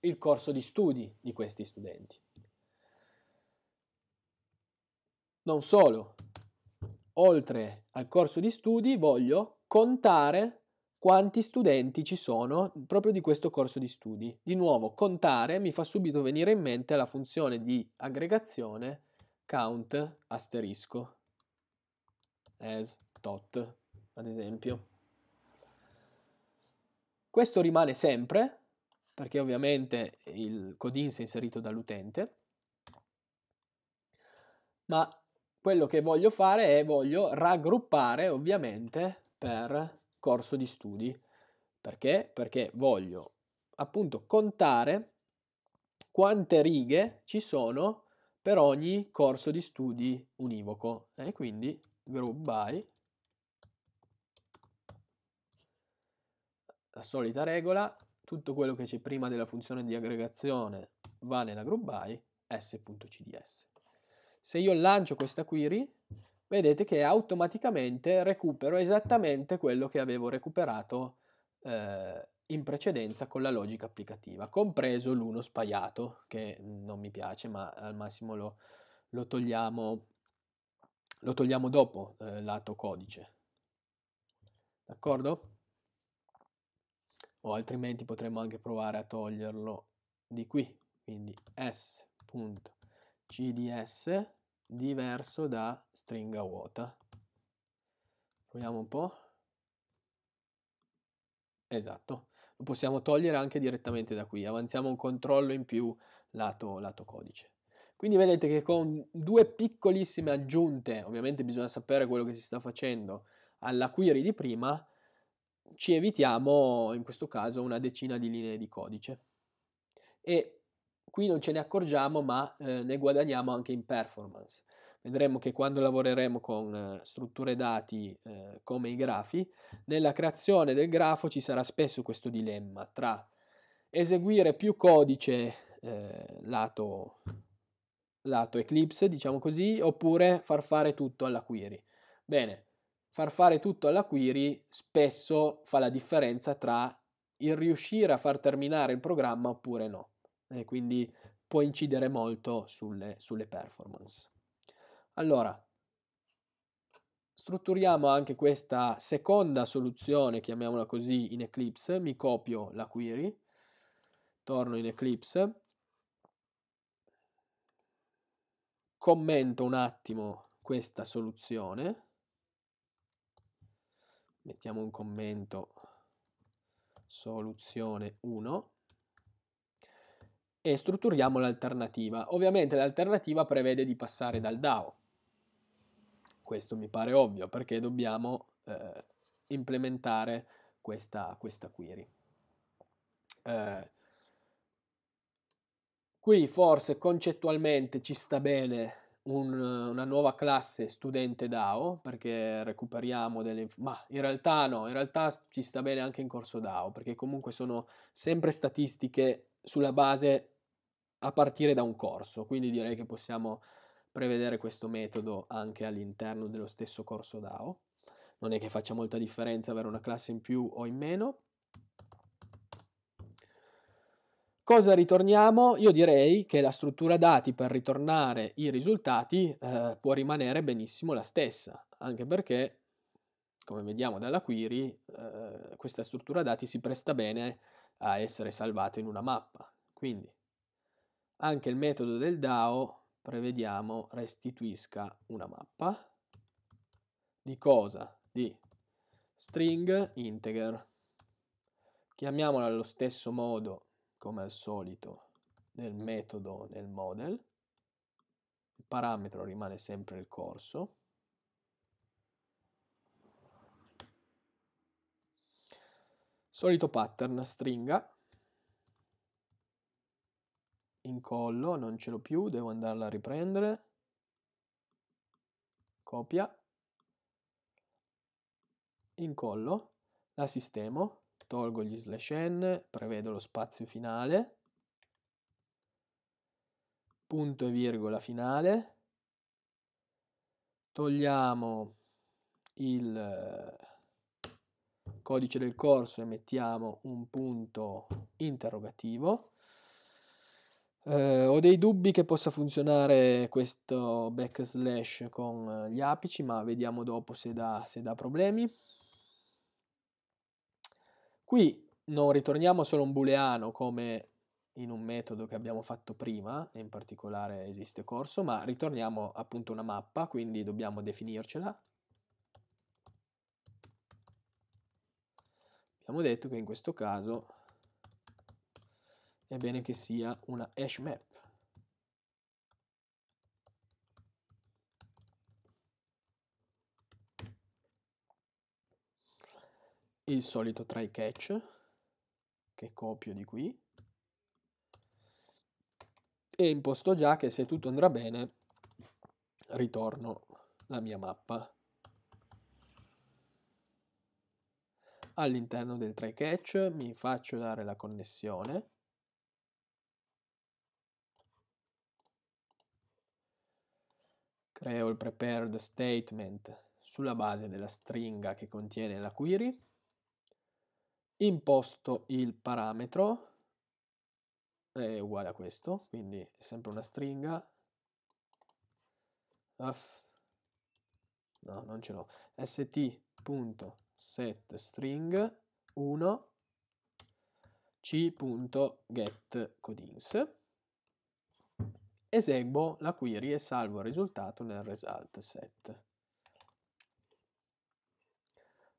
Speaker 1: il corso di studi di questi studenti. Non solo, oltre al corso di studi voglio contare quanti studenti ci sono proprio di questo corso di studi. Di nuovo, contare mi fa subito venire in mente la funzione di aggregazione count asterisco as tot, ad esempio. Questo rimane sempre, perché ovviamente il codin si è inserito dall'utente, ma quello che voglio fare è voglio raggruppare ovviamente per corso di studi. Perché? Perché voglio appunto contare quante righe ci sono per ogni corso di studi univoco. E quindi group by la solita regola, tutto quello che c'è prima della funzione di aggregazione va nella group by s.cds. Se io lancio questa query, vedete che automaticamente recupero esattamente quello che avevo recuperato eh, in precedenza con la logica applicativa, compreso l'uno spaiato, che non mi piace, ma al massimo lo, lo, togliamo, lo togliamo, dopo eh, lato codice. D'accordo? O altrimenti potremmo anche provare a toglierlo di qui, quindi s.cds diverso da stringa vuota. Proviamo un po'. Esatto, lo possiamo togliere anche direttamente da qui, avanziamo un controllo in più lato, lato codice. Quindi vedete che con due piccolissime aggiunte, ovviamente bisogna sapere quello che si sta facendo alla query di prima, ci evitiamo in questo caso una decina di linee di codice. E Qui non ce ne accorgiamo ma eh, ne guadagniamo anche in performance. Vedremo che quando lavoreremo con eh, strutture dati eh, come i grafi, nella creazione del grafo ci sarà spesso questo dilemma tra eseguire più codice eh, lato, lato Eclipse, diciamo così, oppure far fare tutto alla query. Bene, far fare tutto alla query spesso fa la differenza tra il riuscire a far terminare il programma oppure no eh, quindi può incidere molto sulle, sulle performance. Allora, strutturiamo anche questa seconda soluzione, chiamiamola così, in Eclipse. Mi copio la query, torno in Eclipse, commento un attimo questa soluzione, mettiamo un commento soluzione 1 e strutturiamo l'alternativa. Ovviamente l'alternativa prevede di passare dal DAO. Questo mi pare ovvio perché dobbiamo eh, implementare questa, questa query. Eh, qui forse concettualmente ci sta bene un, una nuova classe studente DAO perché recuperiamo delle ma in realtà no, in realtà ci sta bene anche in corso DAO perché comunque sono sempre statistiche sulla base a partire da un corso, quindi direi che possiamo prevedere questo metodo anche all'interno dello stesso corso DAO. Non è che faccia molta differenza avere una classe in più o in meno. Cosa ritorniamo? Io direi che la struttura dati per ritornare i risultati eh, può rimanere benissimo la stessa, anche perché, come vediamo dalla query, eh, questa struttura dati si presta bene a essere salvata in una mappa. Quindi anche il metodo del DAO, prevediamo, restituisca una mappa di cosa? Di string integer. Chiamiamola allo stesso modo, come al solito, nel metodo nel model. Il parametro rimane sempre il corso. Solito pattern, stringa incollo, non ce l'ho più, devo andarla a riprendere, copia, incollo, la sistemo, tolgo gli slash n, prevedo lo spazio finale, punto e virgola finale, togliamo il eh, codice del corso e mettiamo un punto interrogativo eh, ho dei dubbi che possa funzionare questo backslash con eh, gli apici, ma vediamo dopo se dà, se dà problemi. Qui non ritorniamo solo un booleano come in un metodo che abbiamo fatto prima, in particolare esiste corso, ma ritorniamo appunto una mappa, quindi dobbiamo definircela. Abbiamo detto che in questo caso è bene che sia una hash map. Il solito try catch che copio di qui e imposto già che se tutto andrà bene ritorno la mia mappa all'interno del try catch mi faccio dare la connessione Creo il prepared statement sulla base della stringa che contiene la query. Imposto il parametro, è uguale a questo, quindi è sempre una stringa. No, non ce l'ho. st.setString1 c.getCodings Eseguo la query e salvo il risultato nel result set.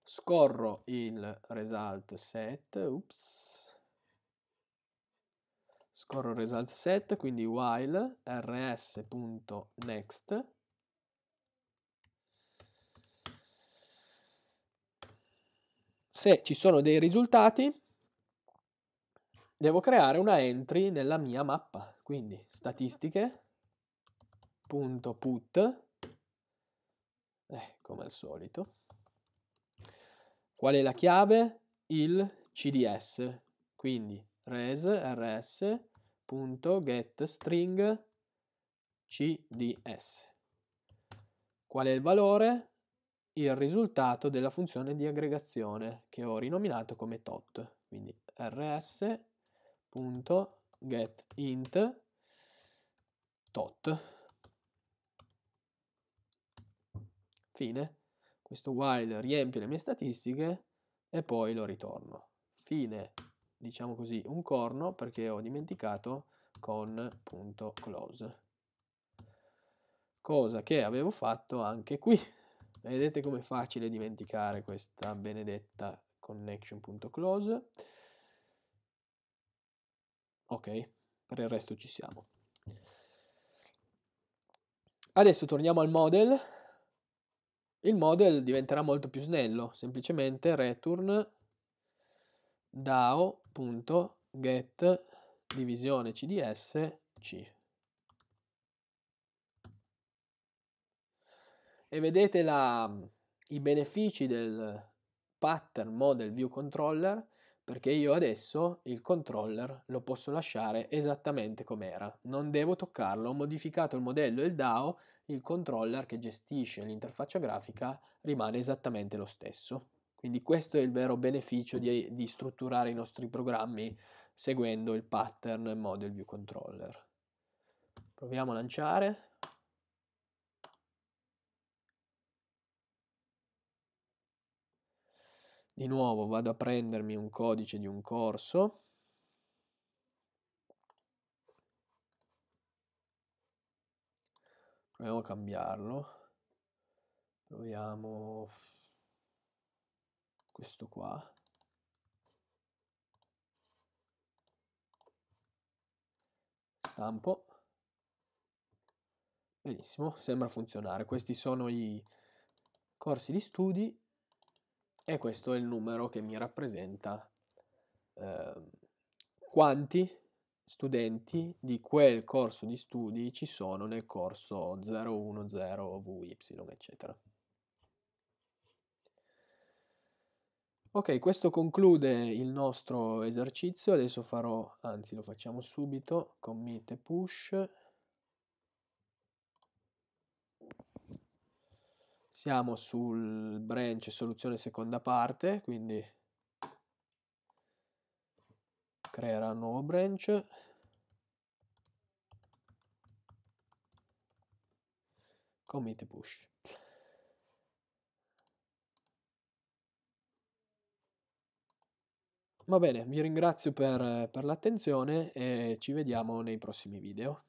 Speaker 1: Scorro il result set, ups. scorro il result set, quindi while rs.next se ci sono dei risultati devo creare una entry nella mia mappa quindi statistiche.put, eh, come al solito. Qual è la chiave? Il CDS, quindi res rs.getString cds. Qual è il valore? Il risultato della funzione di aggregazione che ho rinominato come tot, quindi rs.getString get int tot fine questo while riempie le mie statistiche e poi lo ritorno fine diciamo così un corno perché ho dimenticato con.close cosa che avevo fatto anche qui vedete com'è facile dimenticare questa benedetta connection.close Ok, per il resto ci siamo. Adesso torniamo al model. Il model diventerà molto più snello, semplicemente return dao.get divisione cds c. E vedete la, i benefici del pattern model view controller perché io adesso il controller lo posso lasciare esattamente com'era, non devo toccarlo, ho modificato il modello e il DAO, il controller che gestisce l'interfaccia grafica rimane esattamente lo stesso. Quindi questo è il vero beneficio di, di strutturare i nostri programmi seguendo il pattern model view controller. Proviamo a lanciare, Di nuovo vado a prendermi un codice di un corso. Proviamo a cambiarlo. Proviamo questo qua. Stampo. Benissimo, sembra funzionare. Questi sono i corsi di studi e questo è il numero che mi rappresenta eh, quanti studenti di quel corso di studi ci sono nel corso 010 VY, eccetera. Ok, questo conclude il nostro esercizio, adesso farò, anzi lo facciamo subito, commit e push, Siamo sul branch soluzione seconda parte, quindi creerà un nuovo branch. Commit push. Va bene, vi ringrazio per, per l'attenzione e ci vediamo nei prossimi video.